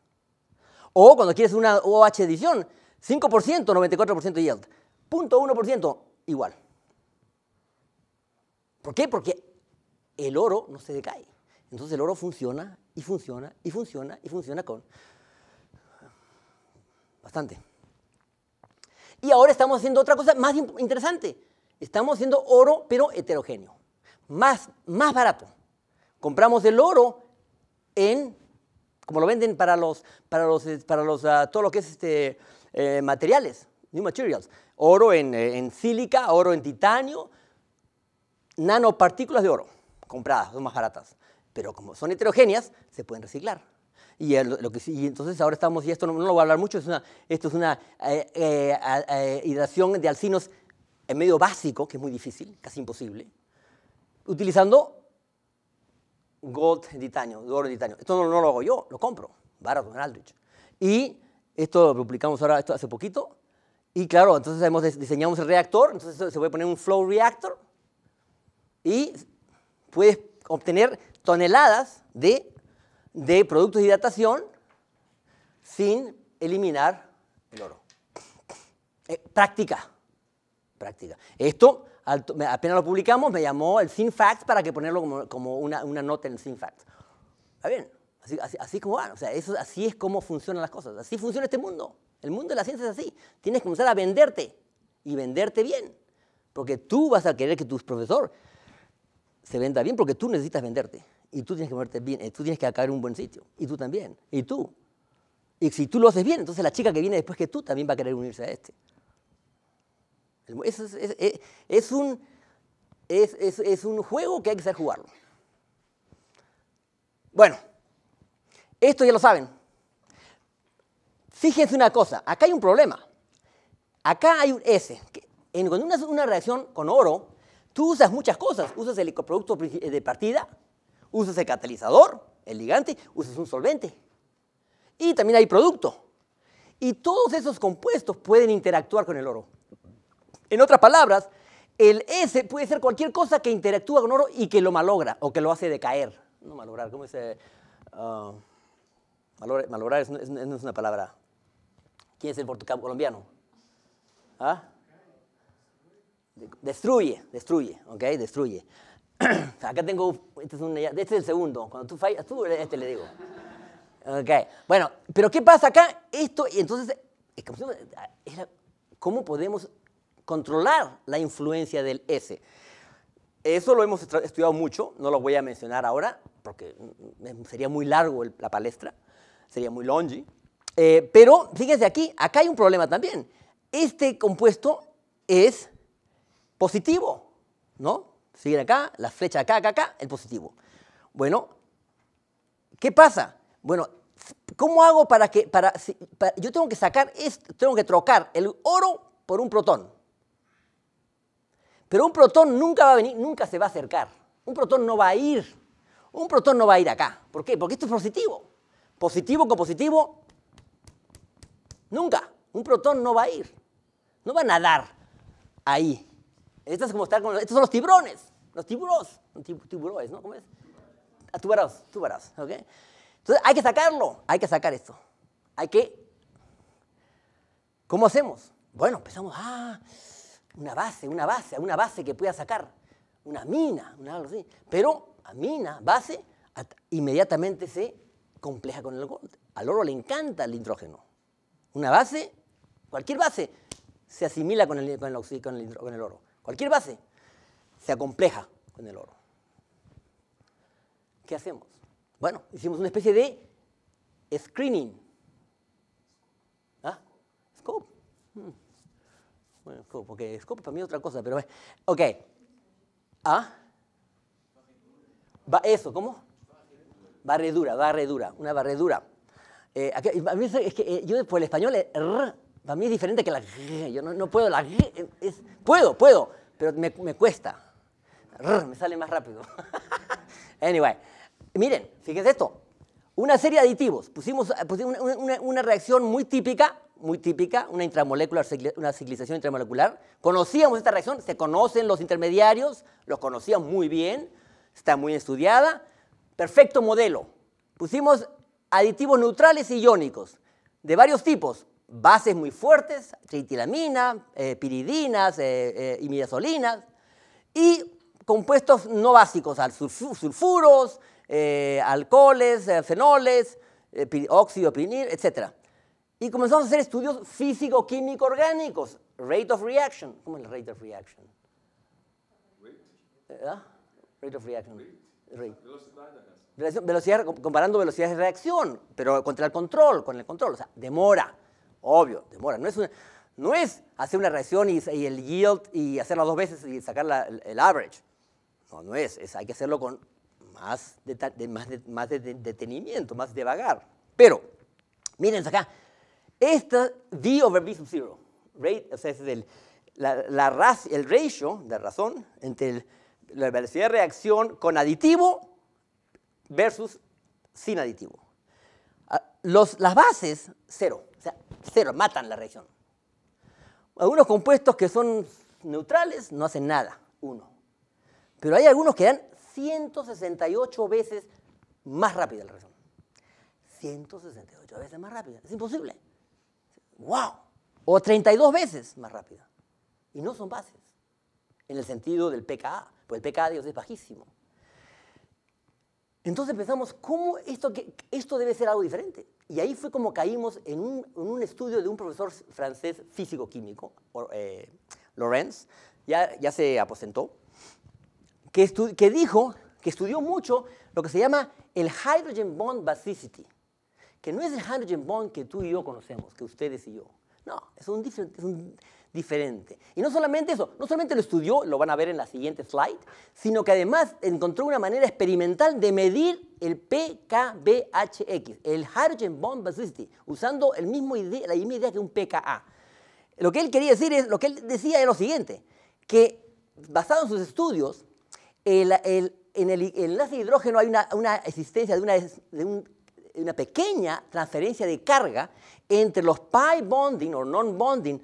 O cuando quieres una OH edición, 5%, 94% yield. 0.1%, igual. ¿Por qué? Porque el oro no se decae. Entonces el oro funciona y funciona y funciona y funciona con bastante. Y ahora estamos haciendo otra cosa más interesante. Estamos haciendo oro pero heterogéneo. Más, barato. Compramos el oro en, como lo venden para los, para los, para los, ah, todo lo que es este, eh, materiales, new materials oro eh, en, sílica, oro en titanio, nanopartículas de oro compradas, son más baratas. Pero como son heterogéneas, se pueden reciclar. Y, entonces ahora estamos, y esto no, lo voy a hablar mucho, es esto es una eh, eh, eh de alcinos en medio básico, que es muy difícil, casi imposible, utilizando gold en titanio, oro en titanio. Esto no, lo hago yo, lo compro, barato en Aldrich. Y esto lo publicamos ahora esto hace poquito, y claro, entonces diseñamos el reactor, entonces se puede poner un flow reactor y puedes obtener toneladas de, productos de hidratación sin eliminar el oro. Eh, práctica, práctica. Esto, apenas lo publicamos, me llamó el SynFacts para que ponerlo como, una, nota en el SynFacts. Está bien, así, así, como van, o sea, así es como funcionan las cosas, así funciona este mundo. El mundo de la ciencia es así. Tienes que empezar a venderte y venderte bien. Porque tú vas a querer que tu profesor se venda bien porque tú necesitas venderte. Y tú tienes que moverte bien, eh, tú tienes que acabar en un buen sitio. Y tú también, y tú. Y si tú lo haces bien, entonces la chica que viene después que tú también va a querer unirse a este. Eh, es, un, es un juego que hay que saber jugarlo. Bueno, esto ya lo saben. Fíjense una cosa, acá hay un problema. Acá hay un S. En, cuando una, una reacción con oro, tú usas muchas cosas. Usas el producto de partida, usas el catalizador, el ligante, usas un solvente. Y también hay producto. Y todos esos compuestos pueden interactuar con el oro. En otras palabras, el S puede ser cualquier cosa que interactúa con oro y que lo malogra o que lo hace decaer. No ah, malograr, ¿cómo se malograr, no es una palabra ¿Quién es el portugués colombiano? ¿Ah? Destruye, destruye, ¿ok? Destruye. Acá tengo, este, este es, el segundo. Cuando tú fallas, tú este le digo. Ok, bueno, pero ¿qué pasa acá? Esto, y entonces, ¿cómo podemos controlar la influencia del S? Eso lo hemos estudiado mucho, no lo voy a mencionar ahora, porque mm, mm, sería muy largo la palestra, sería muy longi, eh, pero fíjense aquí, acá hay un problema también. Este compuesto es positivo, ¿no? Siguen acá, la flecha acá, acá, acá, el positivo. Bueno, ¿qué pasa? Bueno, ¿cómo hago para que, yo tengo que sacar, esto, tengo que trocar el oro por un protón? Pero un protón nunca va a venir, nunca se va a acercar. Un protón no va a ir, un protón no va a ir acá. ¿Por qué? Porque esto es positivo. Positivo con positivo Nunca. Un protón no va a ir. No va a nadar ahí. estos son los tiburones. Los tiburos. Tiburones, ¿no? ¿Cómo es? Ah, tubaros, Entonces hay que sacarlo, hay que sacar esto. Hay que... ¿Cómo hacemos? Bueno, empezamos, ah, una base, una base, una base que pueda sacar, una mina, una así. Pero a mina, base, inmediatamente se compleja con el oro. Al oro le encanta el nitrógeno. Una base, cualquier base, se asimila con el, con el, con el, oro. Cualquier base se acompleja con el oro. ¿Qué hacemos? Bueno, hicimos una especie de screening. ¿Ah? Scope. Hmm. Bueno, scope, porque scope para mí es otra cosa, pero ok. ¿Ah? Va, eso, ¿cómo? Barredura, barredura, una barredura. Eh, a mí es que eh, yo por el español, eh, r, para mí es diferente que la Yo no, puedo la g. puedo, puedo, pero me, cuesta. me sale más rápido. anyway, miren, fíjense esto. Una serie de aditivos. Pusimos, pusimos una, reacción muy típica, muy típica, una, intramolecular, una ciclización intramolecular. Conocíamos esta reacción, se conocen los intermediarios, los conocíamos muy bien, está muy estudiada. Perfecto modelo. Pusimos aditivos neutrales y iónicos de varios tipos, bases muy fuertes, tritilamina, eh, piridinas, eh, imidazolinas, eh, y compuestos no básicos, al sulfuros, eh, alcoholes, fenoles, óxido pirinil, etc. Y comenzamos a hacer estudios físico-químico orgánicos, rate of reaction. ¿Cómo es el rate of reaction? Rate. ¿Ah? Rate of reaction. Rate. rate. Velocidad, comparando velocidades de reacción, pero contra el control, con el control. O sea, demora, obvio, demora. No es, hacer una reacción y, el yield y hacerla dos veces y sacar el average. No, no es, Hay que hacerlo con más, más, de, más detenimiento, más devagar. Pero, miren acá, esta V over V sub 0, o sea, es el, la, el ratio de razón entre la velocidad de reacción con aditivo versus sin aditivo. Ah, las bases, cero, o sea, cero, matan la reacción. Algunos compuestos que son neutrales no hacen nada, uno. Pero hay algunos que dan 168 veces más rápida la reacción. 168 veces más rápida, es imposible. ¡Wow! O 32 veces más rápida. Y no son bases, en el sentido del pKa, pues el pKa de es bajísimo. Entonces pensamos, ¿cómo esto, que, esto debe ser algo diferente? Y ahí fue como caímos en un, en un estudio de un profesor francés físico-químico, eh, Lorenz, ya, ya se aposentó, que, que dijo que estudió mucho lo que se llama el hydrogen bond basicity, que no es el hydrogen bond que tú y yo conocemos, que ustedes y yo. No, es un, es un diferente. Y no solamente eso, no solamente lo estudió, lo van a ver en la siguiente slide, sino que además encontró una manera experimental de medir el PKBHX, el Hydrogen Bond Basicity, usando el mismo la misma idea que un PKA. Lo que él quería decir es, lo que él decía es lo siguiente, que basado en sus estudios, en el enlace de hidrógeno hay una, existencia de una, una pequeña transferencia de carga entre los pi bonding o non bonding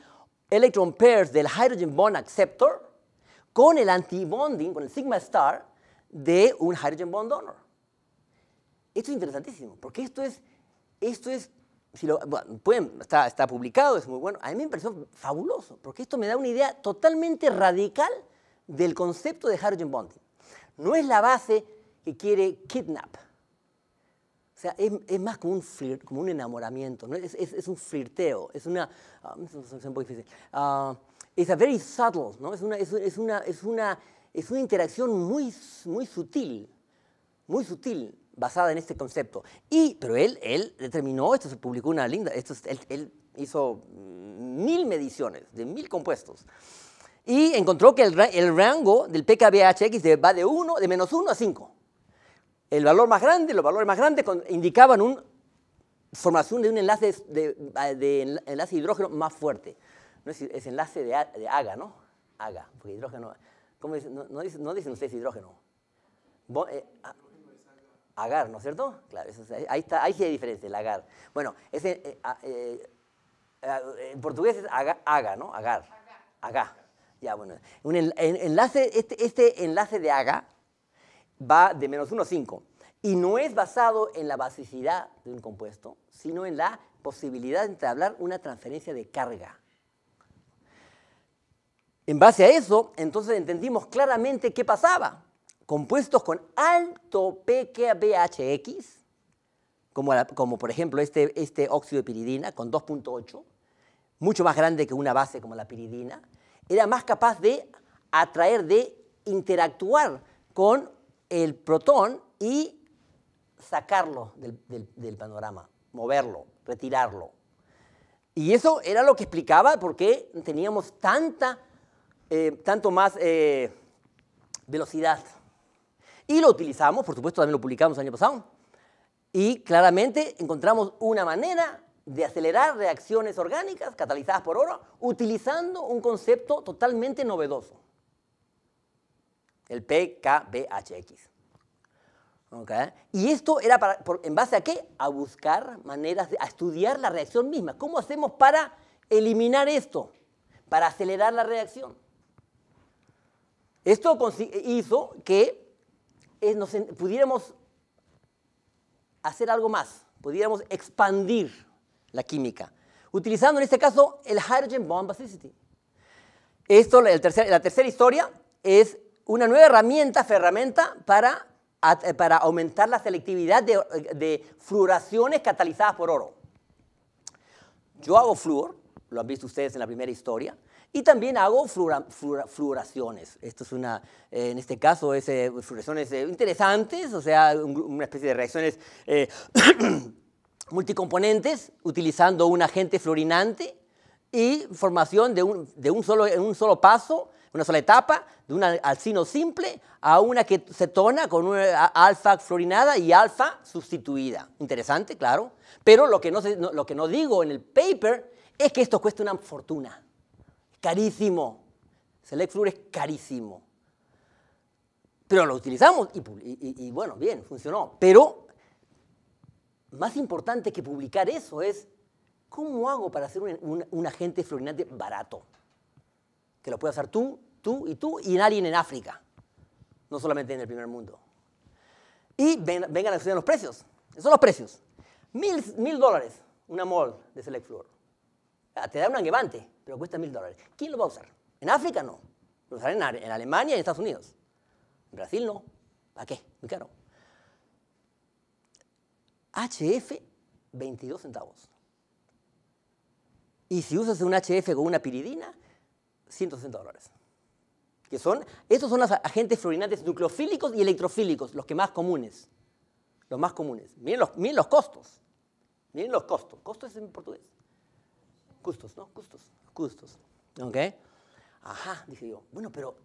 electron pairs del hydrogen bond acceptor con el antibonding, con el sigma star de un hydrogen bond donor. Esto es interesantísimo, porque esto es, esto es está, está, publicado, es muy bueno. A mí me pareció fabuloso, porque esto me da una idea totalmente radical del concepto de hydrogen bonding. No es la base que quiere Kidnap, o sea, es, es, más como un, como un enamoramiento, ¿no? es, es, es, un flirteo, es una... Ah, es un poco difícil. it's ah, a very subtle, ¿no? es, una, es, una, es, una, es una interacción muy, muy sutil, muy sutil, basada en este concepto. Y, pero él, él determinó, esto se publicó una linda, esto, él, él hizo mil mediciones de mil compuestos. Y encontró que el, el rango del PKBHX va de 1, de menos 1 a 5 el valor más grande, los valores más grandes indicaban una formación de un enlace de, enlace hidrógeno más fuerte. es, enlace de, de, ¿no? AGA, porque hidrógeno, ¿cómo dice? No, dicen, no, dicen ustedes hidrógeno. Eh, agar, ah, ¿no es cierto? Claro, ahí, está, sí hay diferencia, el agar. Bueno, ese, eh, ah, eh, ah, en portugués es aga, ¿no? Agar. Agar. Ya, bueno. Un enlace, este, este enlace de aga va de menos 1 a 5. Y no es basado en la basicidad de un compuesto, sino en la posibilidad de entablar una transferencia de carga. En base a eso, entonces entendimos claramente qué pasaba. Compuestos con alto PKBHX, como, como por ejemplo este, este óxido de piridina con 2.8, mucho más grande que una base como la piridina, era más capaz de atraer, de interactuar con el protón y sacarlo del, panorama, moverlo, retirarlo. Y eso era lo que explicaba por qué teníamos tanta, eh, tanto más eh, velocidad. Y lo utilizamos, por supuesto, también lo publicamos el año pasado. Y claramente encontramos una manera de acelerar reacciones orgánicas catalizadas por oro utilizando un concepto totalmente novedoso el PKBHX. Y esto era en base a qué? A buscar maneras, de, a estudiar la reacción misma. ¿Cómo hacemos para eliminar esto? Para acelerar la reacción. Esto hizo que eh, pudiéramos hacer algo más, pudiéramos expandir la química, utilizando en este caso el hydrogen bomb basicity. Esto, la tercera historia, es una nueva herramienta, ferramenta para, eh, para aumentar la selectividad de, fluoraciones catalizadas por oro. Yo hago fluor, lo han visto ustedes en la primera historia, y también hago fluoraciones. Esto es una, eh, en este caso, es eh, fluoraciones interesantes, o sea, una especie de reacciones multicomponentes utilizando un agente fluorinante y formación de un, de un solo, en un solo paso una sola etapa, de un alcino simple a una que se tona con una alfa florinada y alfa sustituida. Interesante, claro. Pero lo que no, lo que no digo en el paper es que esto cuesta una fortuna. Carísimo. Select Fluor es carísimo. Pero lo utilizamos y, bueno, bien, funcionó. Pero más importante que publicar eso es, ¿cómo hago para hacer un, un agente fluorinante barato? que lo puedes hacer tú, tú y tú y nadie en África, no solamente en el primer mundo. Y vengan a estudiar los precios, esos son los precios. Mil, dólares una mol de Select Fluor. Ah, te da un angevante, pero cuesta mil dólares. ¿Quién lo va a usar? En África no, lo usarán en, Alemania y en Estados Unidos. En Brasil no, ¿para qué? Muy caro. HF, 22 centavos. Y si usas un HF con una piridina, 160 dólares. Que son, estos son los agentes fluorinantes nucleofílicos y electrofílicos, los que más comunes. Los más comunes. Miren los, miren los costos. Miren los costos. Costos es en portugués. Custos, ¿no? Custos. Custos. ¿Ok? Ajá, dije yo. Bueno, pero,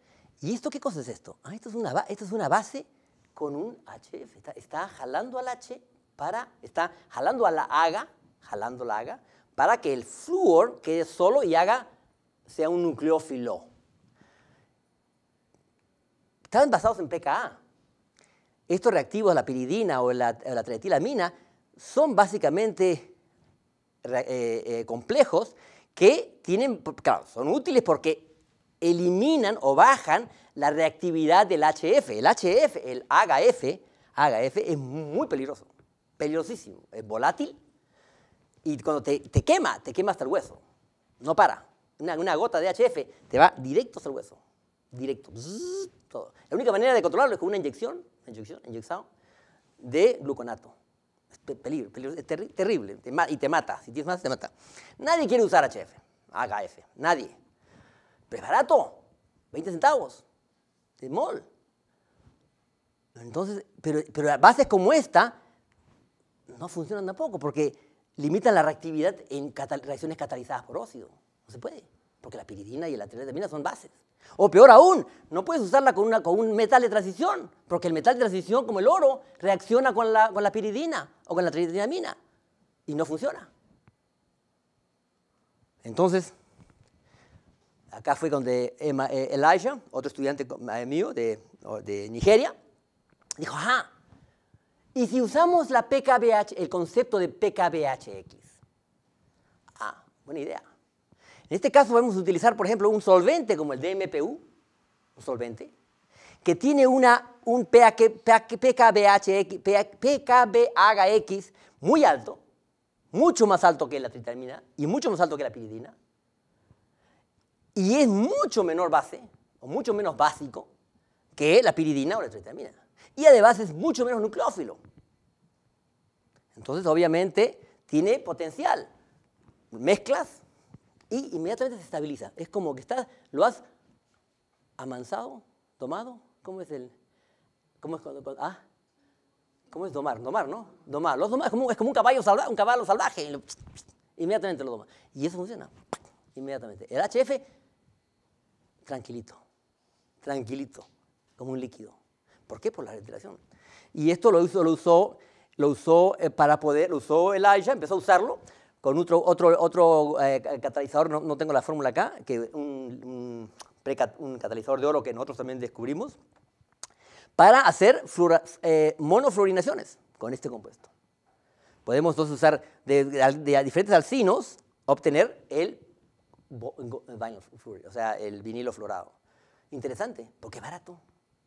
¿y esto qué cosa es esto? Ah, esto es una, esto es una base con un HF. Está, jalando al H para, está jalando a la haga, jalando la haga, para que el fluor quede solo y haga sea un nucleófilo. están basados en pKa. Estos reactivos, la piridina o la, la son básicamente eh, eh, complejos que tienen, claro, son útiles porque eliminan o bajan la reactividad del HF. El HF, el HF, es muy peligroso, peligrosísimo, es volátil y cuando te, te quema, te quema hasta el hueso, no para una, gota de HF, te va directo al hueso. Directo. La única manera de controlarlo es con una inyección, inyección, de gluconato. Es peligro, terrible. y te mata. Si tienes más, te mata. Nadie quiere usar HF, HF. Nadie. Pero es barato. 20 centavos. De mol. Entonces, pero, bases como esta no funcionan tampoco porque limitan la reactividad en reacciones catalizadas por óxido. No se puede, porque la piridina y la trietilamina son bases. O peor aún, no puedes usarla con, un metal de transición, porque el metal de transición, como el oro, reacciona con la, con la piridina o con la trinitamina y no funciona. Entonces, acá fue donde eh, Elijah, otro estudiante eh, mío de, Nigeria, dijo, ajá, ¿y si usamos la PKBH, el concepto de PKBHX? Ah, buena idea. En este caso vamos a utilizar, por ejemplo, un solvente como el DMPU, un solvente, que tiene una, un PKBHX, muy alto, mucho más alto que la tritamina y mucho más alto que la piridina, y es mucho menor base, o mucho menos básico, que la piridina o la tritamina. Y además es mucho menos nucleófilo. Entonces, obviamente, tiene potencial. Mezclas y inmediatamente se estabiliza. Es como que estás, lo has amansado, tomado. ¿Cómo es el...? ¿Cómo es cuando, ah, ¿Cómo es domar? Domar, ¿no? Domar. Los es como, un, caballo salvaje, un caballo salvaje. inmediatamente lo toma Y eso funciona. Inmediatamente. El HF, tranquilito. Tranquilito. Como un líquido. ¿Por qué? Por la ventilación. Y esto lo usó, lo usó, lo eh, usó para poder, lo usó Elijah, empezó a usarlo con otro, otro, otro eh, catalizador, no, no, tengo la fórmula acá, que un, un, catalizador de oro que nosotros también descubrimos, para hacer eh, monofluorinaciones con este compuesto. Podemos entonces usar de, diferentes alcinos, obtener el, o sea, el vinilo florado. Interesante, porque es barato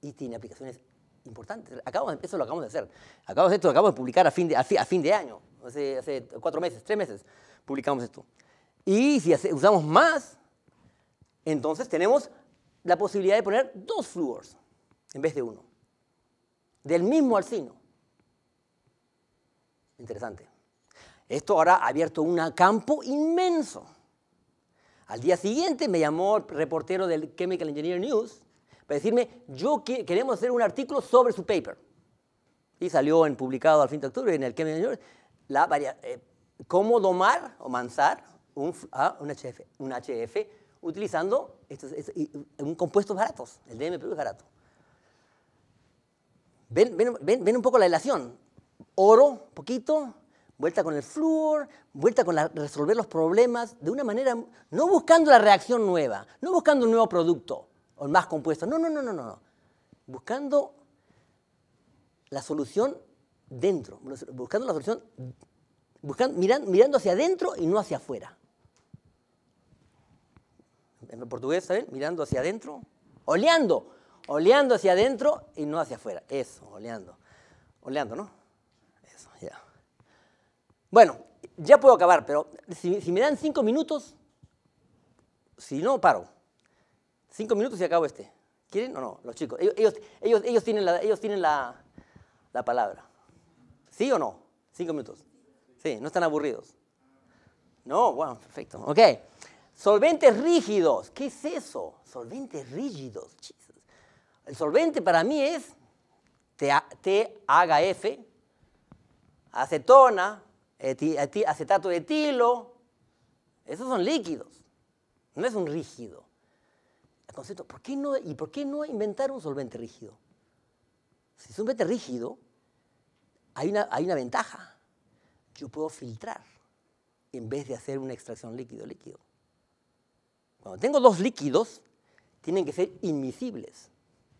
y tiene aplicaciones importantes. Acabamos, eso lo acabamos de hacer. Acabamos, esto lo acabamos de publicar a fin de, a fin, a fin de año hace, cuatro meses, tres meses, publicamos esto. Y si usamos más, entonces tenemos la posibilidad de poner dos flúors en vez de uno, del mismo alcino. Interesante. Esto ahora ha abierto un campo inmenso. Al día siguiente me llamó el reportero del Chemical Engineer News para decirme, yo queremos hacer un artículo sobre su paper. Y salió en, publicado al fin de octubre en el Chemical Engineer la eh, cómo domar o manzar un, un, HF, un HF utilizando un compuestos baratos. El DMP es barato. Ven, un poco la relación. Oro, poquito, vuelta con el flúor, vuelta con resolver los problemas de una manera, no buscando la reacción nueva, no buscando un nuevo producto o más compuesto, no, no, no, no, no, buscando la solución dentro, buscando la solución, buscando, mirando, mirando hacia adentro y no hacia afuera. En portugués, ¿saben? Mirando hacia adentro, oleando, oleando hacia adentro y no hacia afuera. Eso, oleando. Oleando, ¿no? Eso, ya. Bueno, ya puedo acabar, pero si, me dan cinco minutos, si no, paro. Cinco minutos y acabo este. ¿Quieren o no? Los chicos. Ellos, ellos, tienen, ellos tienen la palabra. ¿Sí o no? Cinco minutos. Sí, no están aburridos. No, bueno, perfecto. Ok. Solventes rígidos. ¿Qué es eso? Solventes rígidos. El solvente para mí es THF, acetona, acetato de etilo. Esos son líquidos. No es un rígido. El concepto, ¿y por qué no inventar un solvente rígido? Si es un solvente rígido, hay una, ventaja. Yo puedo filtrar en vez de hacer una extracción líquido-líquido. Cuando tengo dos líquidos, tienen que ser inmisibles.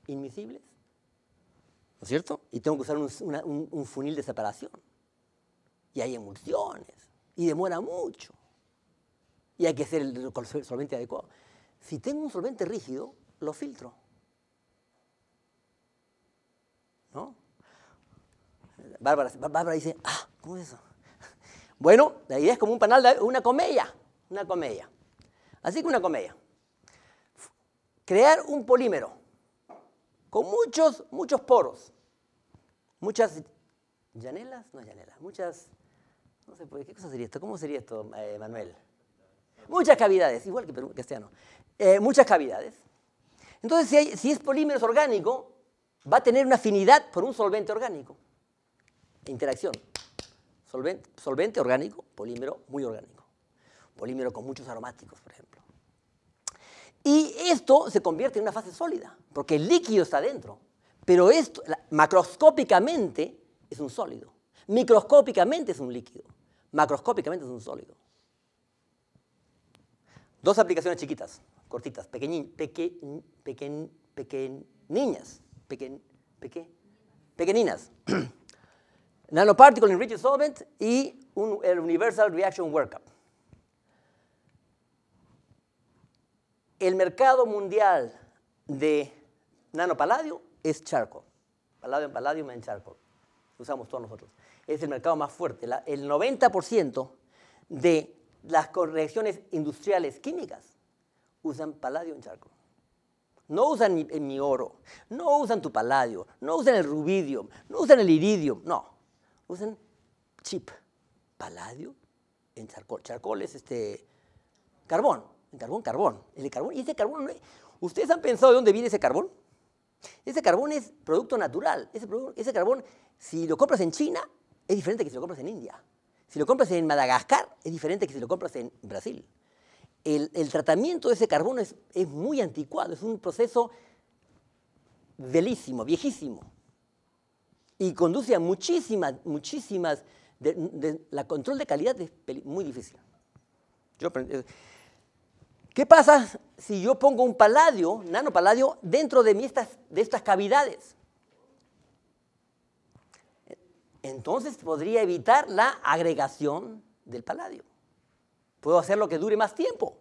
inmiscibles ¿No es cierto? Y tengo que usar un, funil de separación. Y hay emulsiones. Y demora mucho. Y hay que hacer el solvente adecuado. Si tengo un solvente rígido, lo filtro. Bárbara, Bárbara dice, ah, ¿cómo es eso? Bueno, la idea es como un panal, una comedia, una comedia. Así que una comedia. Crear un polímero con muchos, muchos poros, muchas llanelas, no llanelas, muchas, no sé, ¿qué cosa sería esto? ¿Cómo sería esto, eh, Manuel? Muchas cavidades, igual que castellano, eh, muchas cavidades. Entonces, si, si es polímero orgánico, va a tener una afinidad por un solvente orgánico interacción. Solvente, orgánico, polímero muy orgánico. Polímero con muchos aromáticos, por ejemplo. Y esto se convierte en una fase sólida, porque el líquido está dentro. Pero esto, macroscópicamente, es un sólido. Microscópicamente es un líquido. Macroscópicamente es un sólido. Dos aplicaciones chiquitas, cortitas, pequeñin, peque, pequeñinas. Nanoparticle Enriched Solvent y el Universal Reaction Workup. El mercado mundial de nanopaladio es charco. Paladio en palladium en charco. Usamos todos nosotros. Es el mercado más fuerte. el 90% de las correcciones industriales químicas usan paladio en charco. No usan ni mi oro, no usan tu paladio, no usan el rubidium, no usan el iridium, no usan chip, paladio en charcoal. es este, carbón, en carbón, carbón. y ese carbón, ¿ustedes han pensado de dónde viene ese carbón? Ese carbón es producto natural. Ese, carbón, si lo compras en China, es diferente que si lo compras en India. Si lo compras en Madagascar, es diferente que si lo compras en Brasil. El, tratamiento de ese carbón es, es muy anticuado, es un proceso belísimo, viejísimo y conduce a muchísimas, muchísimas, de, la control de calidad es muy difícil. ¿Qué pasa si yo pongo un paladio, nanopaladio, dentro de, estas, de estas cavidades? Entonces podría evitar la agregación del paladio. Puedo hacer lo que dure más tiempo.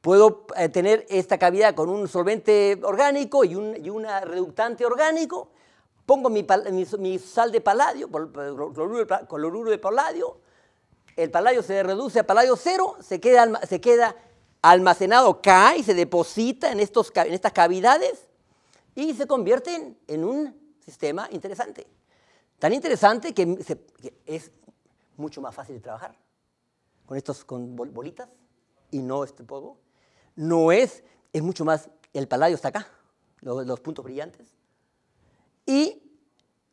Puedo eh, tener esta cavidad con un solvente orgánico y un y una reductante orgánico pongo mi, sal de paladio, cloruro de paladio, el paladio se reduce a paladio cero, se queda, almacenado queda y se deposita en, estas cavidades y se convierte en, un sistema interesante. Tan interesante que, es mucho más fácil de trabajar con estos bolitas y no este polvo. No es, es mucho más, el paladio está acá, los puntos brillantes y,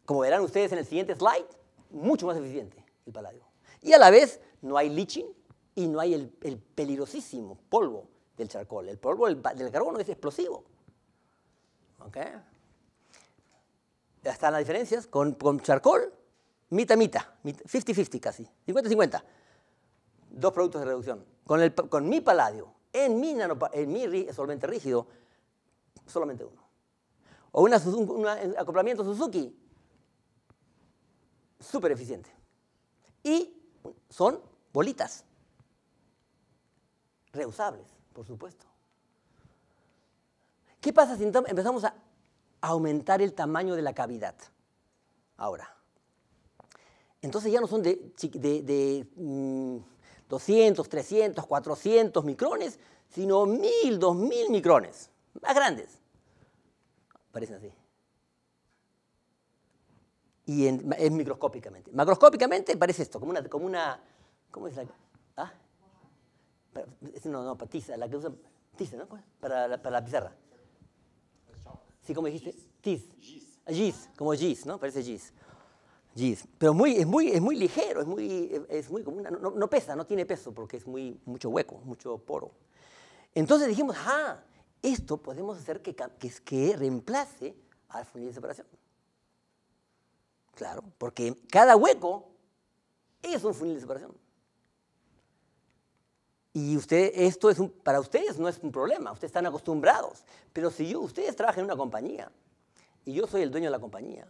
como verán ustedes en el siguiente slide, mucho más eficiente el paladio. Y a la vez no hay leaching y no hay el, peligrosísimo polvo del charcoal. El polvo del, del carbono es explosivo. ¿Okay? Ya están las diferencias con, con charcoal, mitad, mitad, 50-50 casi, 50-50. Dos productos de reducción. Con, el, con mi paladio, en mi, en mi solvente rígido, solamente uno. O un acoplamiento Suzuki. Súper eficiente. Y son bolitas. Reusables, por supuesto. ¿Qué pasa si empezamos a aumentar el tamaño de la cavidad? Ahora. Entonces ya no son de, 200, 300, 400 micrones, sino 1000, 2000 micrones, más grandes parecen así. Y es microscópicamente. Macroscópicamente parece esto, como una... Como una ¿Cómo es la...? ¿Ah? No, no, tiza, la que usa... Tiza, ¿no? Para la, pizarra. Sí, como dijiste? Tiz. Gis. como gis, ¿no? Parece gis. Gis. Pero muy, es, muy, es muy ligero, es muy, muy como no, pesa, no tiene peso porque es muy, mucho hueco, mucho poro. Entonces dijimos, ah, esto podemos hacer que, que, reemplace al funil de separación. Claro, porque cada hueco es un funil de separación. Y usted, esto es para ustedes no es un problema, ustedes están acostumbrados. Pero si yo, ustedes trabajan en una compañía y yo soy el dueño de la compañía,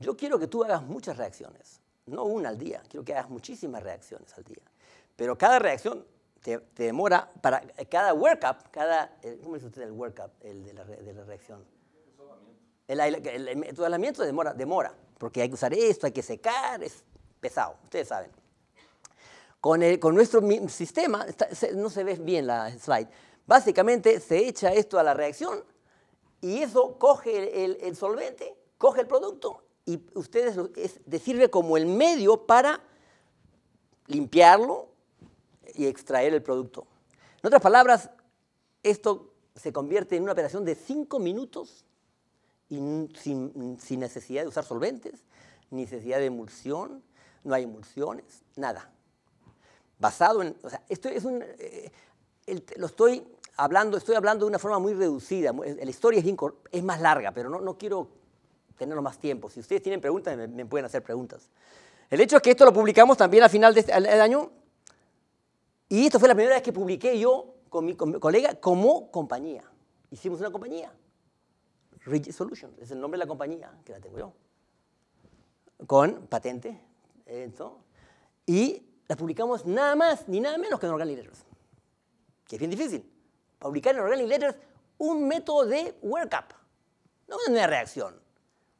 yo quiero que tú hagas muchas reacciones, no una al día, quiero que hagas muchísimas reacciones al día. Pero cada reacción te, demora para cada workup, cada, eh, ¿cómo dice usted el workup el de, la, reacción? El, aislamiento. aislamiento demora, demora, porque hay que usar esto, hay que secar, es pesado, ustedes saben. Con, con nuestro sistema, no se ve bien la slide, básicamente se echa esto a la reacción y eso coge el, solvente, coge el producto y ustedes sirve como el medio para limpiarlo, y extraer el producto. En otras palabras, esto se convierte en una operación de 5 minutos y sin, necesidad de usar solventes, ni necesidad de emulsión, no hay emulsiones, nada. Basado en, esto es un, eh, lo estoy hablando, estoy hablando de una forma muy reducida, la historia es, más larga, pero no, quiero tener más tiempo. Si ustedes tienen preguntas, me, pueden hacer preguntas. El hecho es que esto lo publicamos también este, al final del año y esto fue la primera vez que publiqué yo con mi, colega como compañía. Hicimos una compañía. Rigid Solutions, es el nombre de la compañía que la tengo yo. Con patente. y la publicamos nada más ni nada menos que en Organic Letters. Que es bien difícil. Publicar en Organic Letters un método de workup. No una reacción.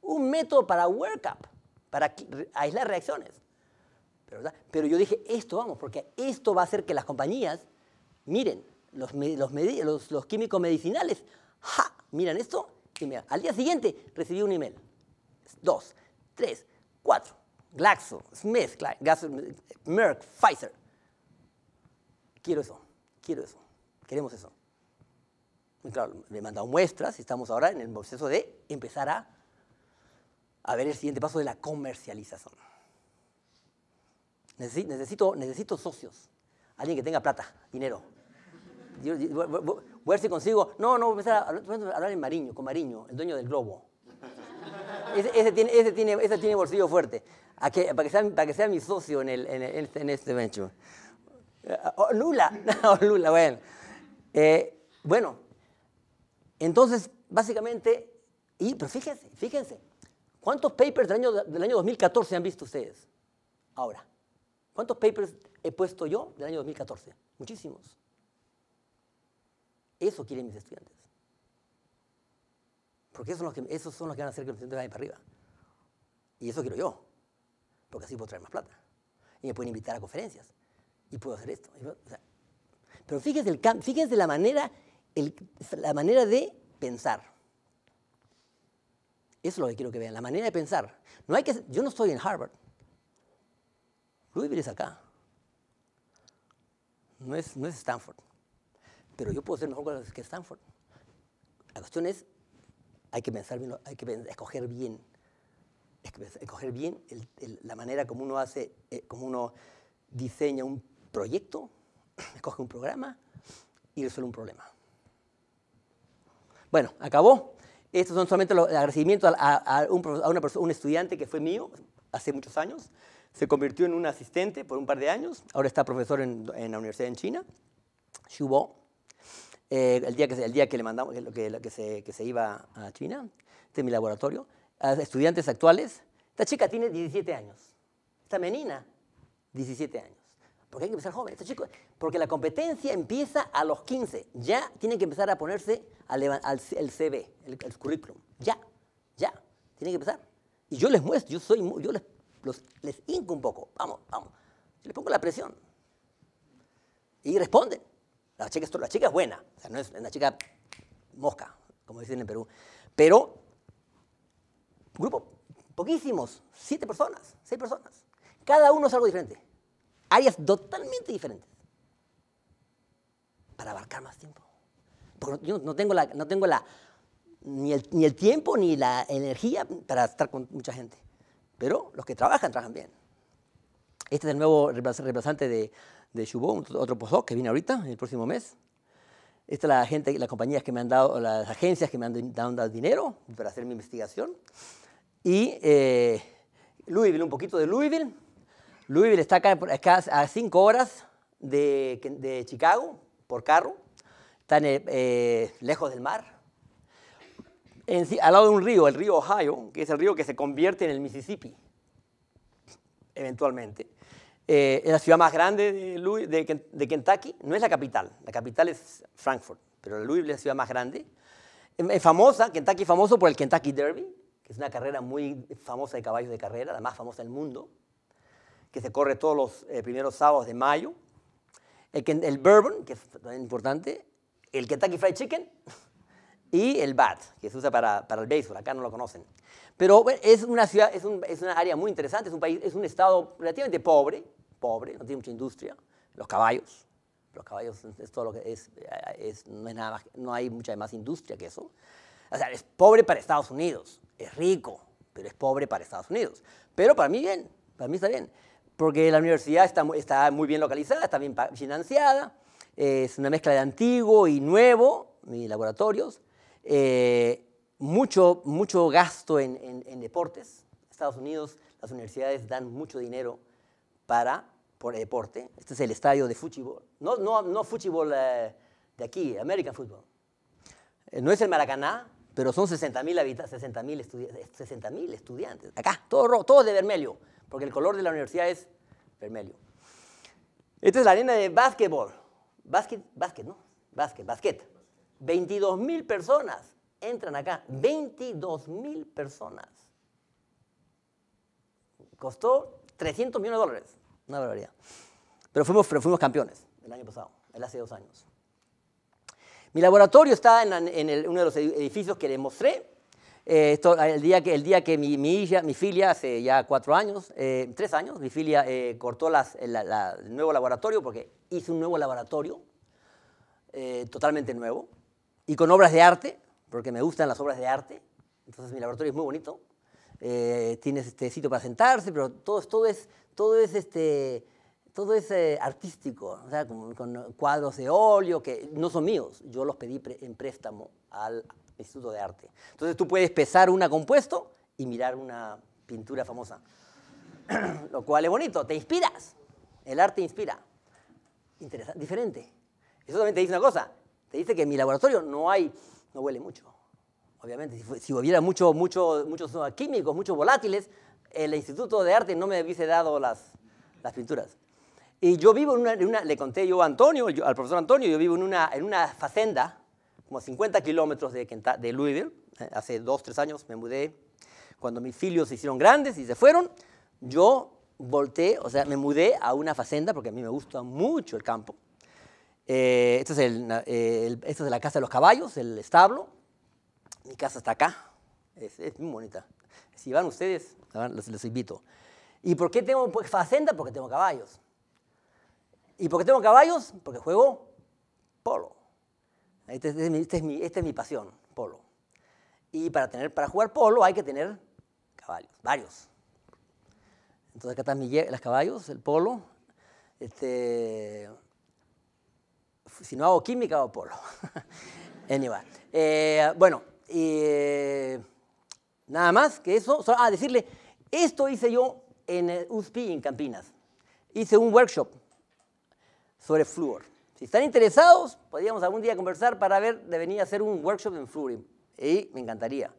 Un método para workup, para aislar reacciones. Pero yo dije, esto vamos, porque esto va a hacer que las compañías, miren, los, químicos medicinales, ¡ja! Miran esto Al día siguiente recibí un email. Dos, tres, cuatro. Glaxo, Smith, Merck, Pfizer. Quiero eso, quiero eso, queremos eso. claro, me he mandado muestras y estamos ahora en el proceso de empezar a ver el siguiente paso de la comercialización necesito, necesito socios, alguien que tenga plata, dinero. voy, a ver si consigo. No, no, voy a empezar a hablar, en Mariño, con Mariño, el dueño del globo. Ese, tiene, bolsillo fuerte. para, que sea, mi socio en, este, este venture. Eh, o oh, Lula, No, oh, Lula, bueno. Eh, bueno, entonces, básicamente, pero fíjense, fíjense, ¿cuántos papers del año, del año 2014 han visto ustedes? Ahora. ¿Cuántos papers he puesto yo del año 2014? Muchísimos. Eso quieren mis estudiantes. Porque esos son los que, esos son los que van a hacer que los estudiantes vayan para arriba. Y eso quiero yo. Porque así puedo traer más plata. Y me pueden invitar a conferencias. Y puedo hacer esto. pero fíjense, el, la, manera, la manera de pensar. Eso es lo que quiero que vean, la manera de pensar. No hay que, yo no estoy en Harvard vivir es acá. No es, no es Stanford. Pero yo puedo ser mejor que Stanford. La cuestión es, hay que pensar bien, hay que escoger bien, escoger bien la manera como uno hace, eh, como uno diseña un proyecto, escoge un programa y resuelve un problema. Bueno, acabó. Estos son solamente los agradecimientos a, a, un, a una persona, un estudiante que fue mío hace muchos años. Se convirtió en un asistente por un par de años, ahora está profesor en, en la universidad en China, Xu eh, el, día que, el día que le mandamos, que, que, que, se, que se iba a China, este es mi laboratorio, estudiantes actuales. Esta chica tiene 17 años, esta menina, 17 años. Porque hay que empezar joven, chico porque la competencia empieza a los 15, ya tienen que empezar a ponerse al, el CV, el, currículum, ya, ya, tienen que empezar. Y yo les muestro, yo, soy, yo les les hinco un poco, vamos, vamos. Les pongo la presión. Y responden. La chica, es buena, o sea, no es una chica mosca, como dicen en Perú. Pero, grupo, poquísimos, siete personas, seis personas. Cada uno es algo diferente. Áreas totalmente diferentes. Para abarcar más tiempo. Porque yo no tengo, no tengo ni el tiempo ni la energía para estar con mucha gente. Pero los que trabajan, trabajan bien. Este es el nuevo reemplazante de, de otro postdoc que viene ahorita, el próximo mes. Esta es la gente, las compañías que me han dado, las agencias que me han dado, dinero para hacer mi investigación. Y eh, Louisville, un poquito de Louisville. Louisville está a cinco horas de, Chicago por carro. Están eh, eh, lejos del mar, al lado de un río, el río Ohio, que es el río que se convierte en el Mississippi, eventualmente. Eh, es la ciudad más grande de, Kentucky, no es la capital, la capital es Frankfurt, pero Louisville es la ciudad más grande. Es famosa, Kentucky es famoso por el Kentucky Derby, que es una carrera muy famosa de caballos de carrera, la más famosa del mundo, que se corre todos los eh, primeros sábados de mayo. El, bourbon, que es importante, el Kentucky Fried Chicken, y el bat, que se usa para, para el béisbol, acá no lo conocen. Pero es una ciudad, es, un, es, una área muy interesante, es un país, es un estado relativamente pobre, pobre, no tiene mucha industria, los caballos, los caballos es todo lo que es, es no, es nada no hay mucha más industria que eso. O sea, es pobre para Estados Unidos, es rico, pero es pobre para Estados Unidos. Pero para mí bien, para mí está bien, porque la universidad está, está muy bien localizada, está bien financiada, es una mezcla de antiguo y nuevo, y laboratorios, eh, mucho, gasto en, en, en, deportes. Estados Unidos, las universidades dan mucho dinero para, por deporte. Este es el estadio de fútbol. No, no, no fútbol eh, de aquí, American Football. Eh, no es el Maracaná, pero son 60 mil habitantes, 60 mil estudiantes. Acá, todo de vermelho, porque el color de la universidad es vermelho. Esta es la arena de básquetbol. Básquet, básquet, ¿no? Básquet, básquet. 22 mil personas entran acá. 22 mil personas. Costó 300 millones de dólares. Una barbaridad. Pero fuimos, fuimos campeones el año pasado, hace dos años. Mi laboratorio está en, uno de los edificios que les mostré. Eh, esto, ah, el, día que, el día que mi, hija, mi filia, hace ya cuatro años, eh, tres años, mi filia eh, cortó las, el nuevo laboratorio porque hizo un nuevo laboratorio totalmente nuevo y con obras de arte, porque me gustan las obras de arte. Entonces mi laboratorio es muy bonito. Eh, tienes este sitio para sentarse, pero todo, todo es, todo es, este, todo es eh, artístico, o sea, con, cuadros de óleo que no son míos, yo los pedí en préstamo al Instituto de Arte. Entonces tú puedes pesar una compuesto y mirar una pintura famosa, lo cual es bonito, te inspiras, el arte inspira, interesante diferente. Eso también te dice una cosa, te dice que en mi laboratorio no hay, no huele mucho. Obviamente, si, hubiera mucho, mucho, muchos químicos, muchos volátiles, el Instituto de Arte no me hubiese dado las, pinturas. Y yo vivo en una, le conté yo a Antonio, al profesor Antonio, yo vivo en una, en una facenda, como 50 kilómetros de, de Louisville, eh, hace dos, tres años me mudé, cuando mis filios se hicieron grandes y se fueron, yo volteé, o sea, me mudé a una facenda, porque a mí me gusta mucho el campo, eh, este es eh, esta es la casa de los caballos, el establo. Mi casa está acá. Es, muy bonita. Si van ustedes, les, invito. ¿Y por qué tengo pues, facenda? Porque tengo caballos. ¿Y por qué tengo caballos? Porque juego polo. Este este esta este es, mi, pasión, polo. Y para, tener, para jugar polo hay que tener caballos, varios. Entonces acá están los caballos, el polo. Este, si no hago química, o polo. Eh, bueno, nada más que eso. ah, decirle, esto hice yo en USPI en Campinas. Hice un workshop sobre Fluor Si están interesados, podríamos algún día conversar para ver de venir a hacer un workshop en flúor. Y me encantaría.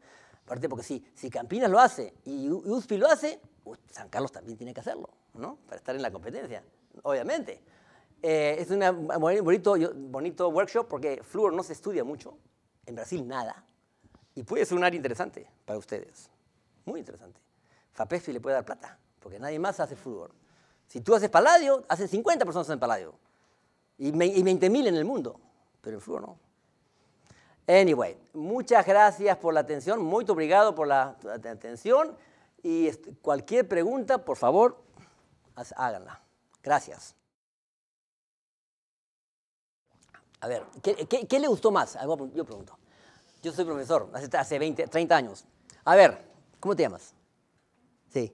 Aparte porque si, si Campinas lo hace y USP lo hace, pues, San Carlos también tiene que hacerlo, ¿no? Para estar en la competencia, obviamente. Eh, es un bonito, workshop porque Fluor no se estudia mucho, en Brasil nada, y puede ser un área interesante para ustedes, muy interesante. FAPESPI le puede dar plata, porque nadie más hace flúor. Si tú haces paladio, hacen 50 personas en paladio, y, 20.000 en el mundo, pero en flúor no. Anyway, muchas gracias por la atención, muy obrigado por la atención, y cualquier pregunta, por favor, háganla. Gracias. A ver, ¿qué, le gustó más? Yo pregunto. Yo soy profesor, hace, 20, 30 años. A ver, ¿cómo te llamas? Sí.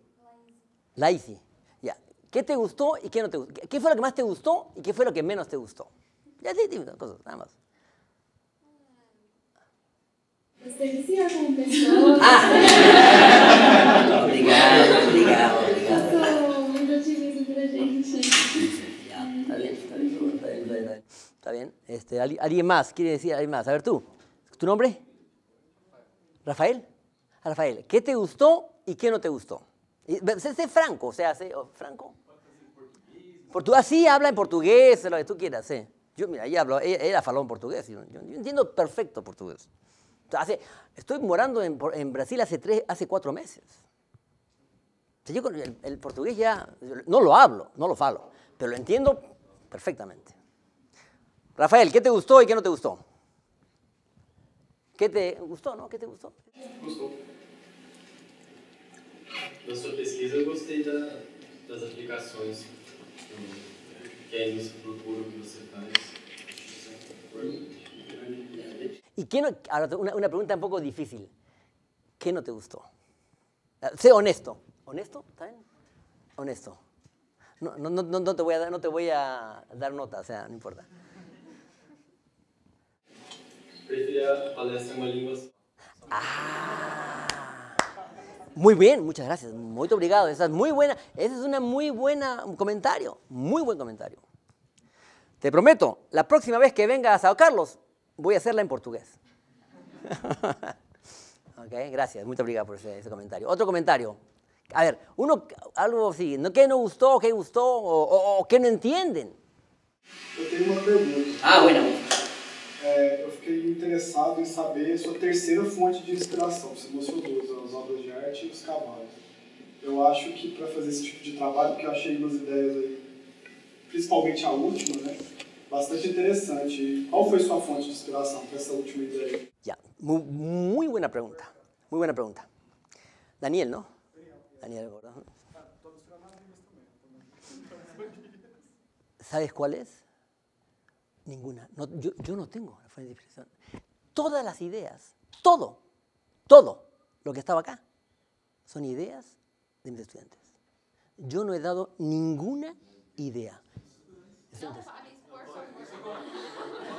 Laisi. Ya. ¿Qué te gustó y qué no te gustó? ¿Qué fue lo que más te gustó y qué fue lo que menos te gustó? Ya sí, cosas, nada más. Pues Ah. Está bien. Este, alguien más, quiere decir alguien más. A ver tú, ¿tu nombre? Rafael. Ah, Rafael, ¿qué te gustó y qué no te gustó? Sé, franco, o sea, sé, oh, franco. Portugués, ah, sí, habla en portugués, lo que tú quieras, Yo, mira, ella, habló, ella, en portugués, yo, entiendo perfecto portugués. estoy morando en, Brasil hace, tres, hace cuatro meses. yo el, el portugués ya, no lo hablo, no lo falo, pero lo entiendo perfectamente. Rafael, ¿qué te gustó y qué no te gustó? ¿Qué te gustó, no? ¿Qué te gustó? Gustó. su pesquisa eu gostei da, das aplicações eh, que a indústria procura, que você faz. ¿Y qué no, ahora una, una pregunta un poco difícil. ¿Qué no te gustó? Ah, sé honesto. ¿Honesto? ¿Está bien? Honesto. No, no, no, no, te voy a no te voy a dar nota, o sea, no importa. Ah. Muy bien, muchas gracias. Muy obrigado. Esa es muy buena. Ese es una muy buena comentario. Muy buen comentario. Te prometo, la próxima vez que venga a Sao Carlos, voy a hacerla en portugués. ok, gracias. Muy obrigado por ese, comentario. Otro comentario. A ver, uno, algo así, ¿qué no gustó, qué gustó o, qué no entienden? Ah, bueno. é, eu fiquei interessado em saber sua terceira fonte de inspiração. Você mencionou as obras de arte e os cavalos. Eu acho que para fazer esse tipo de trabalho, que eu achei umas ideias aí, principalmente a última, né? Bastante interessante. Qual foi sua fonte de inspiração para essa última ideia? Yeah. Muy buena pregunta. Muy buena pregunta. Daniel, ¿no? Daniel, ¿verdad? ¿Sabes cuál es? Ninguna. No, yo, yo, no tengo la fuente de inspiración. Todas las ideas, todo, todo lo que estaba acá, son ideas de mis estudiantes. Yo no he dado ninguna idea.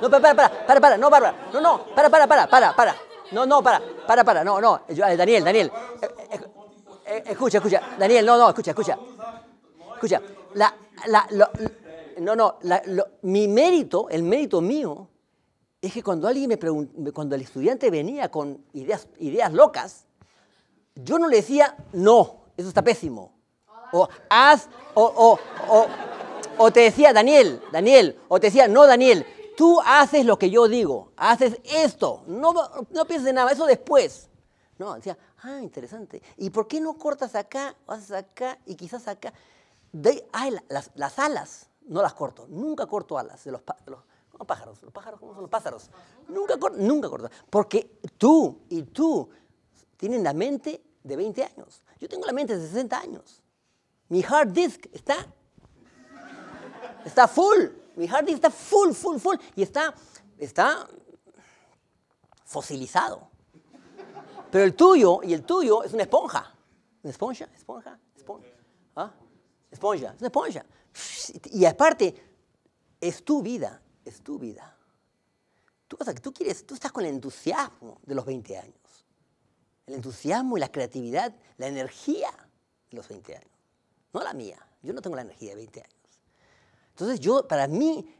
No, para, para, para, para, no, para, no, no, para, para, para, para, para. No, no, para, para, para, no, no. Eh, Daniel, Daniel. Eh, eh, escucha, escucha. Daniel, no, no, escucha, escucha. Escucha, la, la, no, no, mi mérito, el mérito mío, es que cuando alguien me preguntó, cuando el estudiante venía con ideas, ideas locas, yo no le decía, no, eso está pésimo. O haz, o, te decía, Daniel, Daniel, o te decía, no, Daniel, tú haces lo que yo digo, haces esto, no, no pienses en nada, eso después. No, decía, ah, interesante. ¿Y por qué no cortas acá, haces acá y quizás acá? De, ay, las alas no las corto, nunca corto alas de los, de los pájaros, los pájaros, ¿cómo son los pájaros? Nunca, corto, nunca corto, porque tú y tú tienen la mente de 20 años, yo tengo la mente de 60 años, mi hard disk está, está full, mi hard disk está full, full, full, y está, está fosilizado. Pero el tuyo y el tuyo es una esponja. ¿Una esponja? ¿Esponja? ¿Esponja? ¿Ah? Esponja. Es una esponja. Y aparte, es tu vida, es tu vida. Tú, tú, quieres, tú estás con el entusiasmo de los 20 años. El entusiasmo y la creatividad, la energía de los 20 años. No la mía. Yo no tengo la energía de 20 años. Entonces, yo, para mí,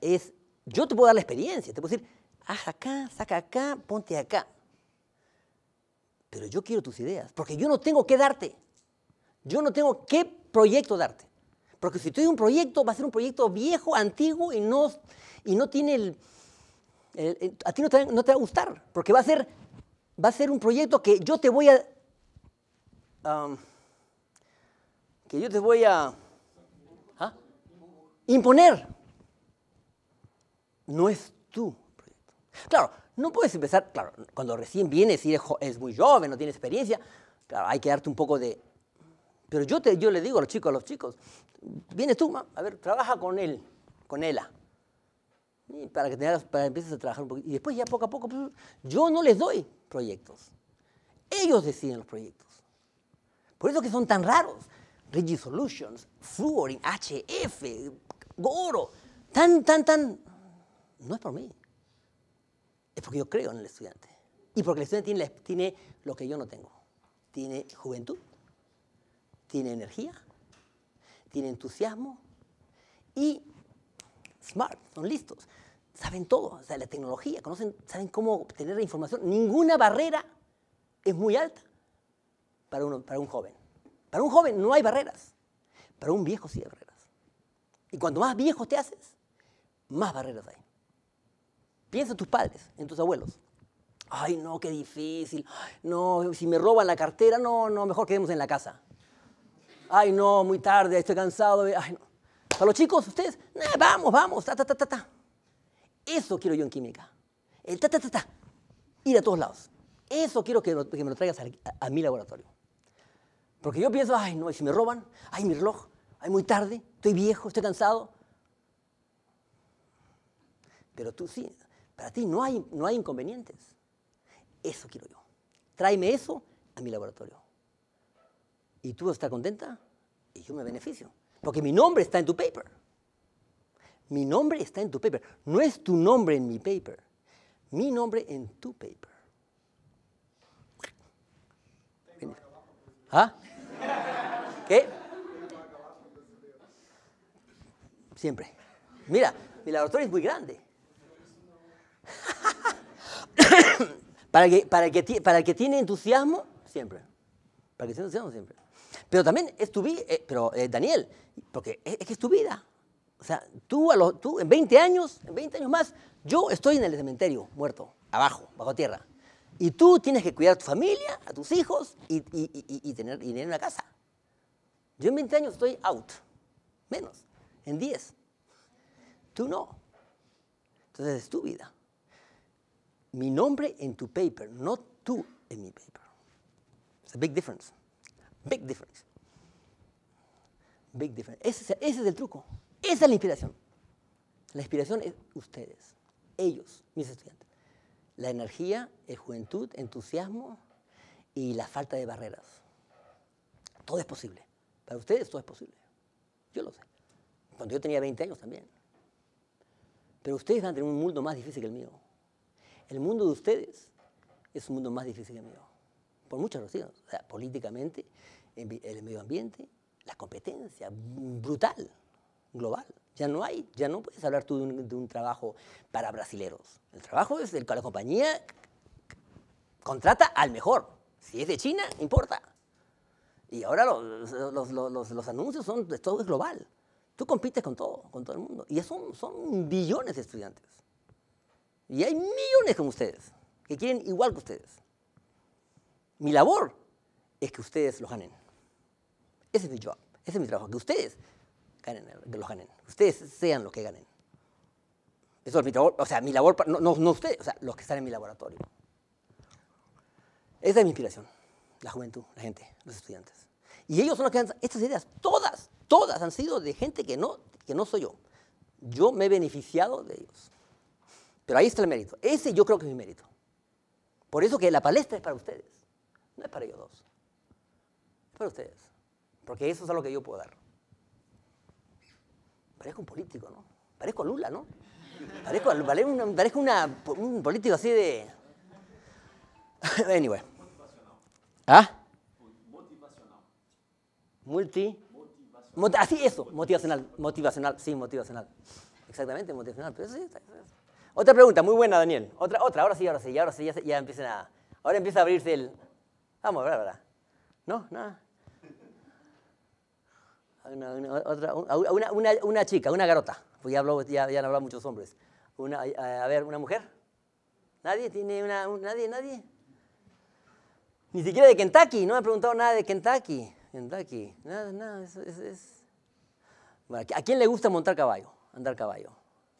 es, yo te puedo dar la experiencia. Te puedo decir, haz acá, saca acá, ponte acá. Pero yo quiero tus ideas, porque yo no tengo que darte. Yo no tengo qué proyecto darte. Porque si tienes un proyecto, va a ser un proyecto viejo, antiguo y no, y no tiene el, A ti no te, va a gustar, porque va a, ser, va a un proyecto que yo te voy a... que yo te voy a... ¿ah? Imponer. No es tu proyecto. Claro, no puedes empezar, claro, cuando recién vienes y eres es muy joven, no tienes experiencia, claro, hay que darte un poco de pero yo, le digo a los chicos, a los chicos, vienes tú, a ver, trabaja con él, con ella. para que empieces a trabajar un Y después ya poco a poco, pues, yo no les doy proyectos. Ellos deciden los proyectos. Por eso que son tan raros. Rigi Solutions, Fluorin, HF, Goro. Tan, tan, tan. No es por mí. Es porque yo creo en el estudiante. Y porque el estudiante tiene lo que yo no tengo. Tiene juventud tiene energía, tiene entusiasmo y smart, son listos, saben todo, o sea, la tecnología, conocen, saben cómo obtener la información. Ninguna barrera es muy alta para, uno, para un joven. Para un joven no hay barreras, para un viejo sí hay barreras. Y cuanto más viejo te haces, más barreras hay. Piensa en tus padres, en tus abuelos. Ay, no, qué difícil. no, si me roban la cartera, no, no, mejor quedemos en la casa. Ay, no, muy tarde, estoy cansado. Ay, no. Para los chicos, ustedes, vamos, vamos, ta, ta, ta, ta, Eso quiero yo en química. El ta, ta, ta, ta. Ir a todos lados. Eso quiero que, me lo traigas a, mi laboratorio. Porque yo pienso, ay, no, si me roban, ay, mi reloj, ay, muy tarde, estoy viejo, estoy cansado. Pero tú sí, para ti no hay, no hay inconvenientes. Eso quiero yo. Tráeme eso a mi laboratorio y tú estás contenta y yo me beneficio. Porque mi nombre está en tu paper. Mi nombre está en tu paper. No es tu nombre en mi paper. Mi nombre en tu paper. ¿Ah? ¿Qué? Siempre. Mira, mi laboratorio es muy grande. para, que, para, que, para el que tiene entusiasmo, siempre. Para el que tiene entusiasmo, siempre. Pero también es tu vida, eh, pero eh, Daniel, porque es, que es tu vida. O sea, tú, tú en 20 años, en 20 años más, yo estoy en el cementerio, muerto, abajo, bajo tierra. Y tú tienes que cuidar a tu familia, a tus hijos y, tener dinero en tener, una casa. Yo en 20 años estoy out, menos, en 10. Tú no. Entonces es tu vida. Mi nombre en tu paper, no tú en mi paper. It's a big difference. Big difference. Big difference. Ese, es el truco. Esa es la inspiración. La inspiración es ustedes, ellos, mis estudiantes. La energía, el juventud, entusiasmo y la falta de barreras. Todo es posible. Para ustedes todo es posible. Yo lo sé. Cuando yo tenía 20 años también. Pero ustedes van a tener un mundo más difícil que el mío. El mundo de ustedes es un mundo más difícil que el mío por muchas razones, políticamente, el medio ambiente, la competencia, brutal, global. Ya no hay, ya no puedes hablar tú de un, trabajo para brasileros. El trabajo es el que la compañía contrata al mejor. Si es de China, importa. Y ahora los, anuncios son, de todo es global. Tú compites con todo, con todo el mundo. Y son, son billones de estudiantes. Y hay millones como ustedes, que quieren igual que ustedes. Mi labor es que ustedes lo ganen. Ese es mi ese es mi trabajo, que ustedes ganen, que los ganen. Ustedes sean los que ganen. Eso es mi labor, o sea, mi labor, no, ustedes, o sea, los que están en mi laboratorio. Esa es mi inspiración, la juventud, la gente, los estudiantes. Y ellos son los que han, estas ideas, todas, todas han sido de gente que no, que no soy yo. Yo me he beneficiado de ellos. Pero ahí está el mérito. Ese yo creo que es mi mérito. Por eso que la palestra es para ustedes. No es para ellos dos. Es para ustedes. Porque eso es lo que yo puedo dar. Parezco un político, ¿no? Parezco Lula, ¿no? Parezco, un político así de... anyway. ¿Ah? Motivacional. Multi... Motivacional. así, eso. Motivacional. Motivacional. Sí, motivacional. Exactamente, motivacional. Otra pregunta, muy buena, Daniel. Otra, otra. Ahora sí, ahora sí. Ahora sí, ya, ya empiezan a... Ahora empieza a abrirse el... Vamos, ¿verdad? ¿verdad? No, nada. Una, chica, una garota. Pues ya, habló, ya, han hablado muchos hombres. Una, eh, a ver, ¿una mujer? ¿Nadie tiene una, nadie, nadie? Ni siquiera de Kentucky, no me han preguntado nada de Kentucky. Kentucky, nada, nada, ¿a quién le gusta montar caballo, andar caballo?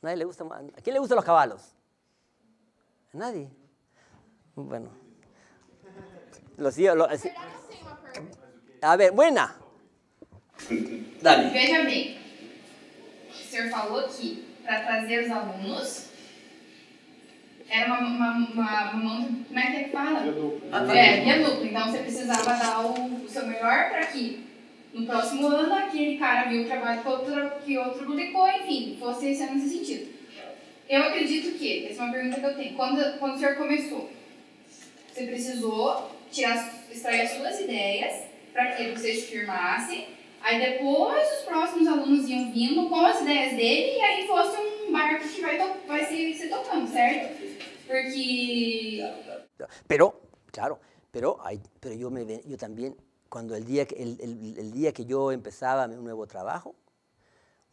¿Nadie le gusta, ¿A quién le gustan los caballos? ¿A nadie? Bueno. Los hijos. Los... ¿Será A ver, buena. Dale. Veja bem, o senhor falou que para trazer os alunos era uma, uma, uma, uma, como é que é que fala? Via dupla. É, minha ah, tá. dupla. Então você precisava dar o, o seu melhor para que no próximo ano aquele cara viu o trabalho que outro, que outro publicou, enfim, fosse nesse sentido. Eu acredito que, essa é uma pergunta que eu tenho, quando, quando o senhor começou, você precisou extraía extrair as ideias para que vocês firmassem. Aí depois os próximos alunos iam vindo com as ideias dele e aí fosse um marco que vai, vai se, se tocando, certo? Porque... Pero, claro, pero, pero yo, me, yo también, cuando el día, el, el, el día que yo empezaba mi nuevo trabajo,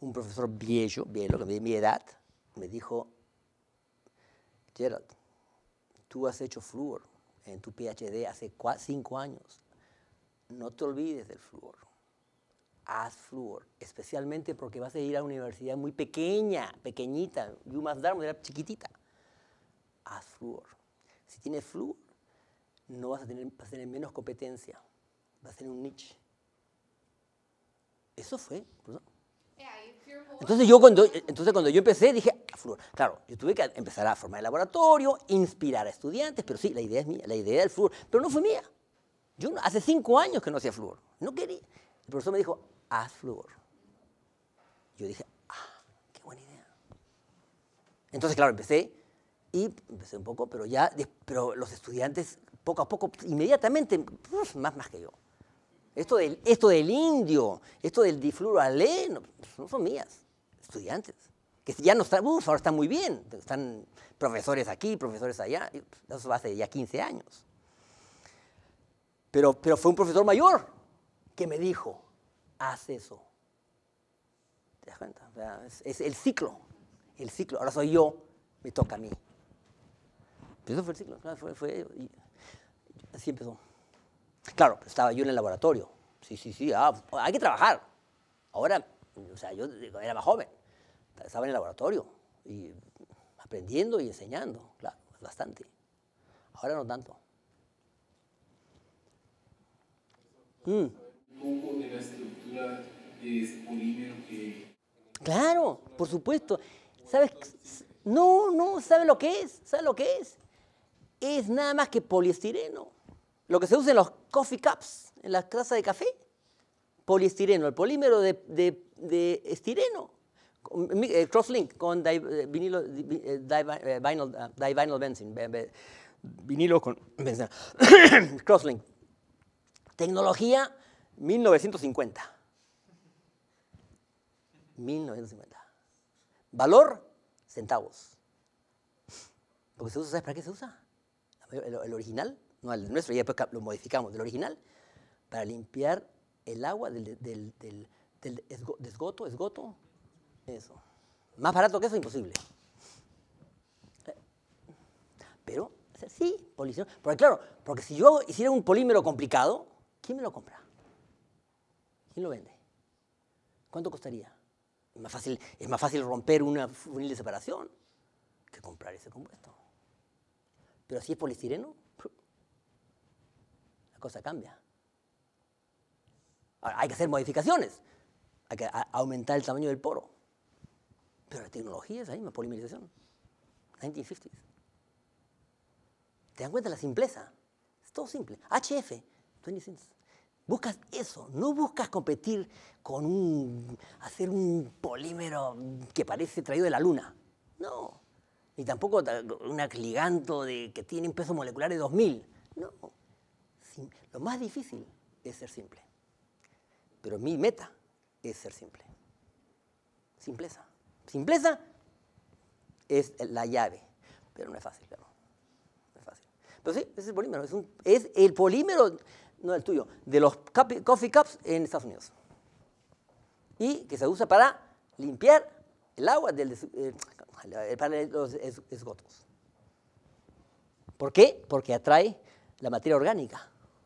un profesor viejo, viejo, de mi edad, me dijo, Gerald, tú has hecho flúor en tu PhD hace cinco años, no te olvides del flúor. Haz flúor, especialmente porque vas a ir a una universidad muy pequeña, pequeñita. más dar era chiquitita. Haz flúor. Si tienes flúor, no vas a tener, vas a menos competencia. Vas a tener un niche. Eso fue, entonces yo cuando, entonces cuando yo empecé dije, claro, yo tuve que empezar a formar el laboratorio, inspirar a estudiantes, pero sí, la idea es mía, la idea del flúor, pero no fue mía. Yo hace cinco años que no hacía flúor, no quería. El profesor me dijo, haz flúor. Yo dije, ah, qué buena idea. Entonces, claro, empecé y empecé un poco, pero ya, pero los estudiantes poco a poco, inmediatamente, más, más que yo. Esto del, esto del indio, esto del difluralé, no, no son mías, estudiantes. Que ya no están, ahora están muy bien, están profesores aquí, profesores allá, pues, eso hace ya 15 años. Pero, pero fue un profesor mayor que me dijo, haz eso. ¿Te das cuenta? es, el ciclo, el ciclo. Ahora soy yo, me toca a mí. Pero eso fue el ciclo, fue, fue, así empezó. Claro, estaba yo en el laboratorio. Sí, sí, sí, ah, hay que trabajar. Ahora, o sea, yo era más joven. Estaba en el laboratorio y aprendiendo y enseñando, claro, bastante. Ahora no tanto. Mm. Claro, por supuesto. ¿Sabes? No, no, ¿sabes lo que es? ¿Sabes lo que es? Es nada más que poliestireno lo que se usa en los coffee cups, en las tazas de café, poliestireno, el polímero de, de, estireno, eh, crosslink con eh, vinilo, eh, vinyl, ah, benzene, vinilo con benzene, crosslink. Tecnología 1950. 1950. Valor, centavos. Lo que se usa, ¿sabes para qué se usa? el original, no al nuestro, y después pues, lo modificamos del original, para limpiar el agua del, esgoto, esgoto, eso. Más barato que eso, imposible. Pero, sí, polición. Porque claro, porque si yo hiciera un polímero complicado, ¿quién me lo compra? ¿Quién lo vende? ¿Cuánto costaría? Es más fácil, es más fácil romper una funil de separación que comprar ese compuesto. Pero si es polistireno, cosa cambia. hay que hacer modificaciones, hay que aumentar el tamaño del poro. Pero la tecnología es la misma, polimerización. 1950s. ¿Te dan cuenta de la simpleza? Es todo simple. HF, 20 Buscas eso, no buscas competir con un, hacer un polímero que parece traído de la luna. No. Ni tampoco un acliganto de, que tiene un peso molecular de 2000. No lo más difícil es ser simple. Pero mi meta es ser simple. Simpleza. Simpleza es la llave, pero no es fácil, claro. No es fácil. Pero sí, es el polímero. Es, el polímero, no el tuyo, de los coffee cups en Estados Unidos. Y que se usa para limpiar el agua del, los esgotos. ¿Por qué? Porque atrae la materia orgánica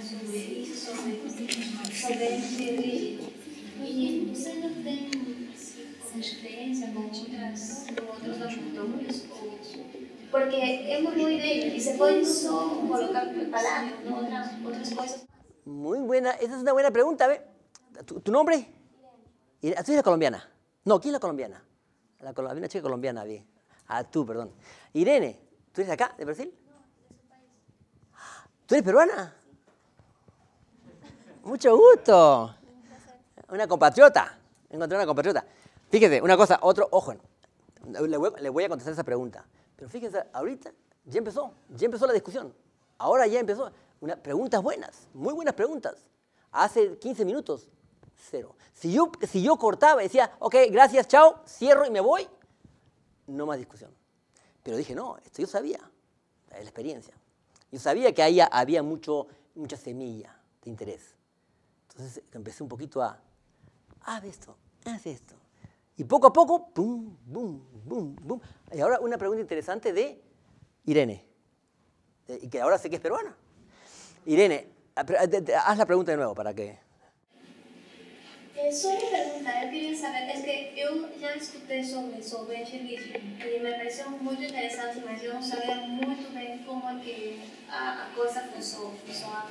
sobre sobre no se con otros porque es muy bello y se pueden solo colocar palabras, no otras, otras cosas. Muy buena, esa es una buena pregunta. ¿Tu, nombre? ¿Tú eres colombiana? No, ¿quién es la colombiana? La colombiana, chica colombiana, bien. Ah, tú, perdón. Irene, ¿tú eres acá, de Brasil? No, de país. ¿Tú eres peruana? Mucho gusto. Una compatriota. Encontré una compatriota. Fíjese, una cosa, otro, ojo, le voy, a contestar esa pregunta. Pero fíjense, ahorita ya empezó, ya empezó la discusión. Ahora ya empezó. preguntas buenas, muy buenas preguntas. Hace 15 minutos, cero. Si yo, yo cortaba y decía, ok, gracias, chao, cierro y me voy, no más discusión. Pero dije, no, esto yo sabía, la experiencia. Yo sabía que ahí había mucho, mucha semilla de interés. Entonces empecé un poquito a, haz esto, haz esto. Y poco a poco, pum, pum, pum, pum. Y ahora una pregunta interesante de Irene, eh, Y que ahora sé que es peruana. Irene, ah, eh, eh, haz la pregunta de nuevo para que... Eh, solo preguntar, yo quería saber, es que yo ya escuché sobre, sobre y me pareció muy interesante, me yo no sabía muy bien cómo que a, cosa funcionaba.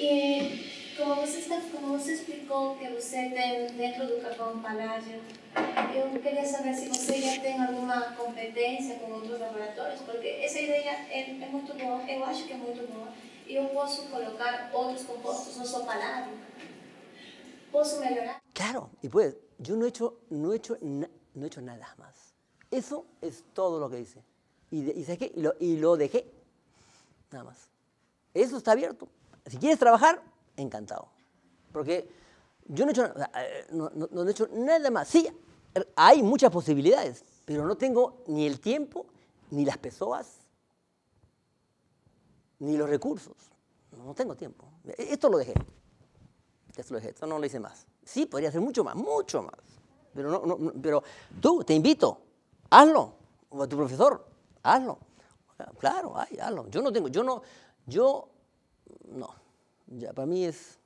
Y... Pues como usted explicó como usted explicou que você tem dentro do Capão Palagem, yo quería saber si usted ya tiene alguna competencia con otros laboratorios, porque esa idea es muy muito es eu acho que es muy boa, y yo puedo colocar otros compuestos, no solo paládio. puedo mejorar. Claro, y pues, yo no he hecho, no he hecho, no he hecho nada más. Eso es todo lo que hice. Y, que y, lo, y lo dejé. Nada más. Eso está abierto. Si quieres trabajar, encantado. Porque yo no he hecho, eh, no, nada más. Sí, hay muchas posibilidades, pero no tengo ni el tiempo, ni las personas, ni los recursos. No tengo tiempo. Esto lo dejé. Esto lo dejé. no lo hice más. Sí, podría hacer mucho más, mucho más. Pero, no, pero tú, te invito, hazlo. O a tu profesor, hazlo. Claro, hazlo. Yo no tengo, yo no, yo no. Ya, para mí es...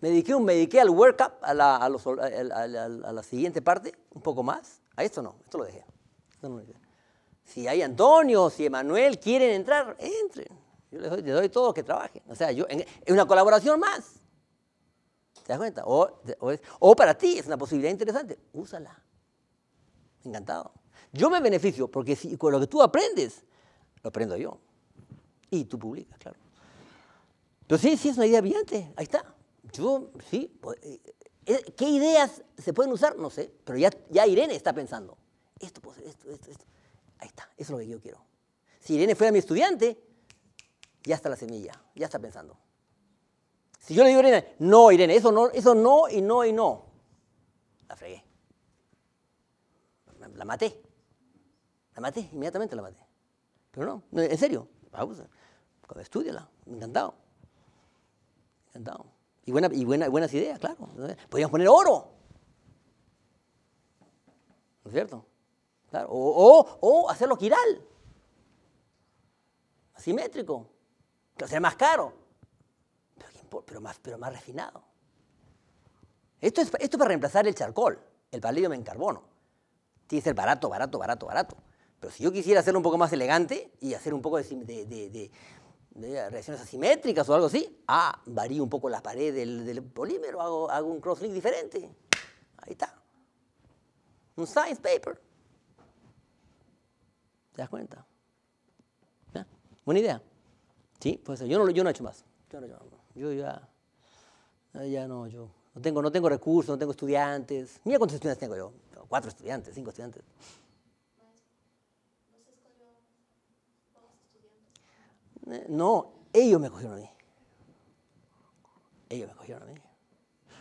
Me dediqué, me al work a la, a, la, siguiente parte, un poco más. A esto no, esto lo dejé. Si hay Antonio, si Emanuel quieren entrar, entren. Yo les doy, todo que trabajen. O sea, yo, es una colaboración más. ¿Te das cuenta? O, para ti es una posibilidad interesante. Úsala. Encantado. Yo me beneficio porque con lo que tú aprendes, lo aprendo yo. Y tú publicas, claro. Pero sí, sí, es una idea brillante, ahí está. Yo, sí, pues, eh, eh, ¿qué ideas se pueden usar? No sé, pero ya, ya Irene está pensando. Esto, pues, esto, esto, esto. Ahí está, eso es lo que yo quiero. Si Irene fuera mi estudiante, ya está la semilla, ya está pensando. Si yo le digo a Irene, no, Irene, eso no, eso no y no y no, la fregué. La maté. La maté, inmediatamente la maté. Pero no, en serio, vamos, Estudiala, encantado. Y, buena, y buenas ideas, claro. Podríamos poner oro. ¿No es cierto? Claro. O, hacerlo quiral. Asimétrico. Que será más caro. Pero, más, pero más refinado. Esto es, esto para reemplazar el charcol, el palillo en carbono. Tiene que ser barato, barato, barato, barato. Pero si yo quisiera hacerlo un poco más elegante y hacer un poco de, reacciones asimétricas o algo así, ah, varío un poco la pared del, polímero, hago, hago un crosslink diferente. Ahí está. Un science paper. ¿Te das cuenta? Buena idea. Sí, pues yo no, yo no he hecho más. Yo, no, ya, no, yo tengo, no tengo recursos, no tengo estudiantes. Mira cuántos estudiantes tengo yo. Cuatro estudiantes, cinco estudiantes. No, ellos me cogieron a mí. Ellos me cogieron a mí.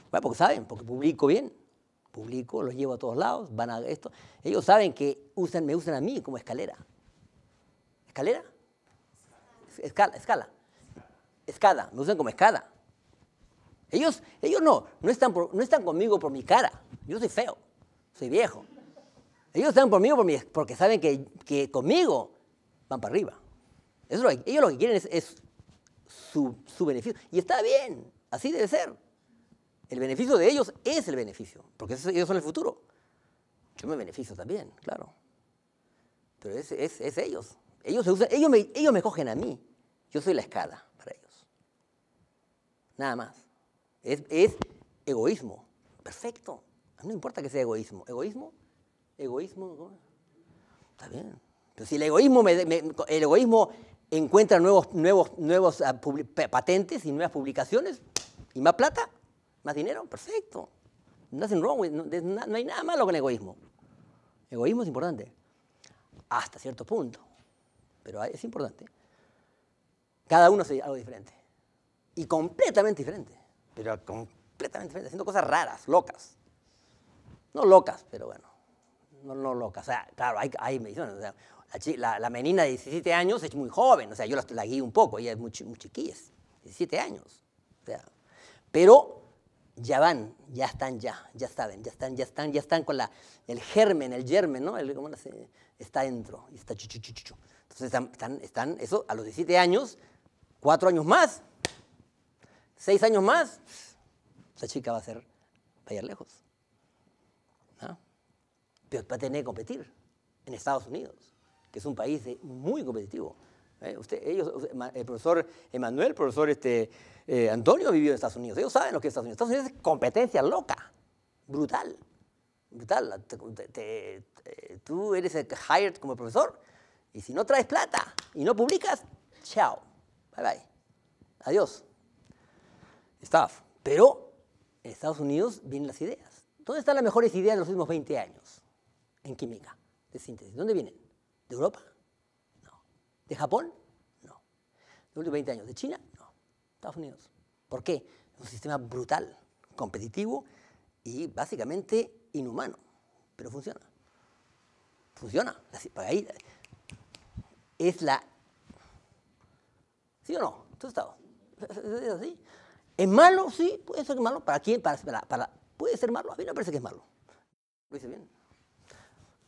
Bueno, porque saben, porque publico bien. Publico, los llevo a todos lados, van a esto. Ellos saben que usan, me usan a mí como escalera. ¿Escalera? Escala, escala. Escada, me usan como escada. Ellos, ellos no, no están, no están conmigo por mi cara. Yo soy feo, soy viejo. Ellos están conmigo por porque saben que, que conmigo van para arriba. Eso lo que, ellos lo que quieren es, su, beneficio. Y está bien, así debe ser. El beneficio de ellos es el beneficio, porque ellos son el futuro. Yo me beneficio también, claro. Pero es, es, ellos. Ellos, ellos, me, ellos me cogen a mí. Yo soy la escala para ellos. Nada más. Es, egoísmo. Perfecto. No importa que sea egoísmo. ¿Egoísmo? ¿Egoísmo? Está bien. Pero si el egoísmo, el egoísmo encuentra nuevos, nuevos, nuevos ah, patentes y nuevas publicaciones y más plata, más dinero, perfecto. wrong no, no hay nada malo con egoísmo. egoísmo es importante, hasta cierto punto, pero es importante. Cada uno hace algo diferente y completamente diferente, pero completamente diferente, haciendo cosas raras, locas. No locas, pero bueno, no, locas. O sea, claro, hay, hay mediciones. O la, menina de 17 años es muy joven, o sea, yo la, guío un poco, ella es muy, chiquilla, 17 años. O sea, pero ya van, ya están ya, ya saben, ya están, ya están, ya están con el germen, el germen, ¿no? está dentro, está chuchu, Entonces están, eso, a los 17 años, cuatro años más, seis años más, esa chica va a ser, va ir lejos. Pero va a tener que competir en Estados Unidos que es un país muy competitivo. ¿eh? Usted, ellos, el profesor Emanuel, el profesor este, eh, Antonio vivió en Estados Unidos. Ellos saben lo que es Estados Unidos. Estados Unidos es competencia loca, brutal, brutal. tú eres hired como profesor y si no traes plata y no publicas, chao, bye bye, adiós, staff. Pero en Estados Unidos vienen las ideas. ¿Dónde están las mejores ideas de los últimos 20 años en química de síntesis? ¿Dónde vienen? ¿De Europa? No. ¿De Japón? No. ¿De últimos 20 años? ¿De China? No. Estados Unidos. ¿Por qué? Un sistema brutal, competitivo y básicamente inhumano. Pero funciona. Funciona. Pues es la... ¿Sí o no? ¿Tú ¿Es malo? Sí, puede ser malo. ¿Para quién? Para, para, ¿Puede ser malo? A mí no me parece que es malo. Lo hice bien.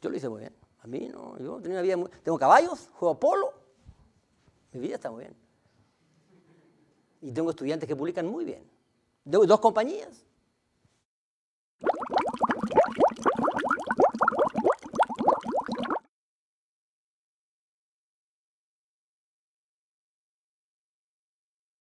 Yo lo hice muy bien. A mí no, yo tengo una vida Tengo caballos, juego polo, mi vida está muy bien. Y tengo estudiantes que publican muy bien. Tengo dos compañías.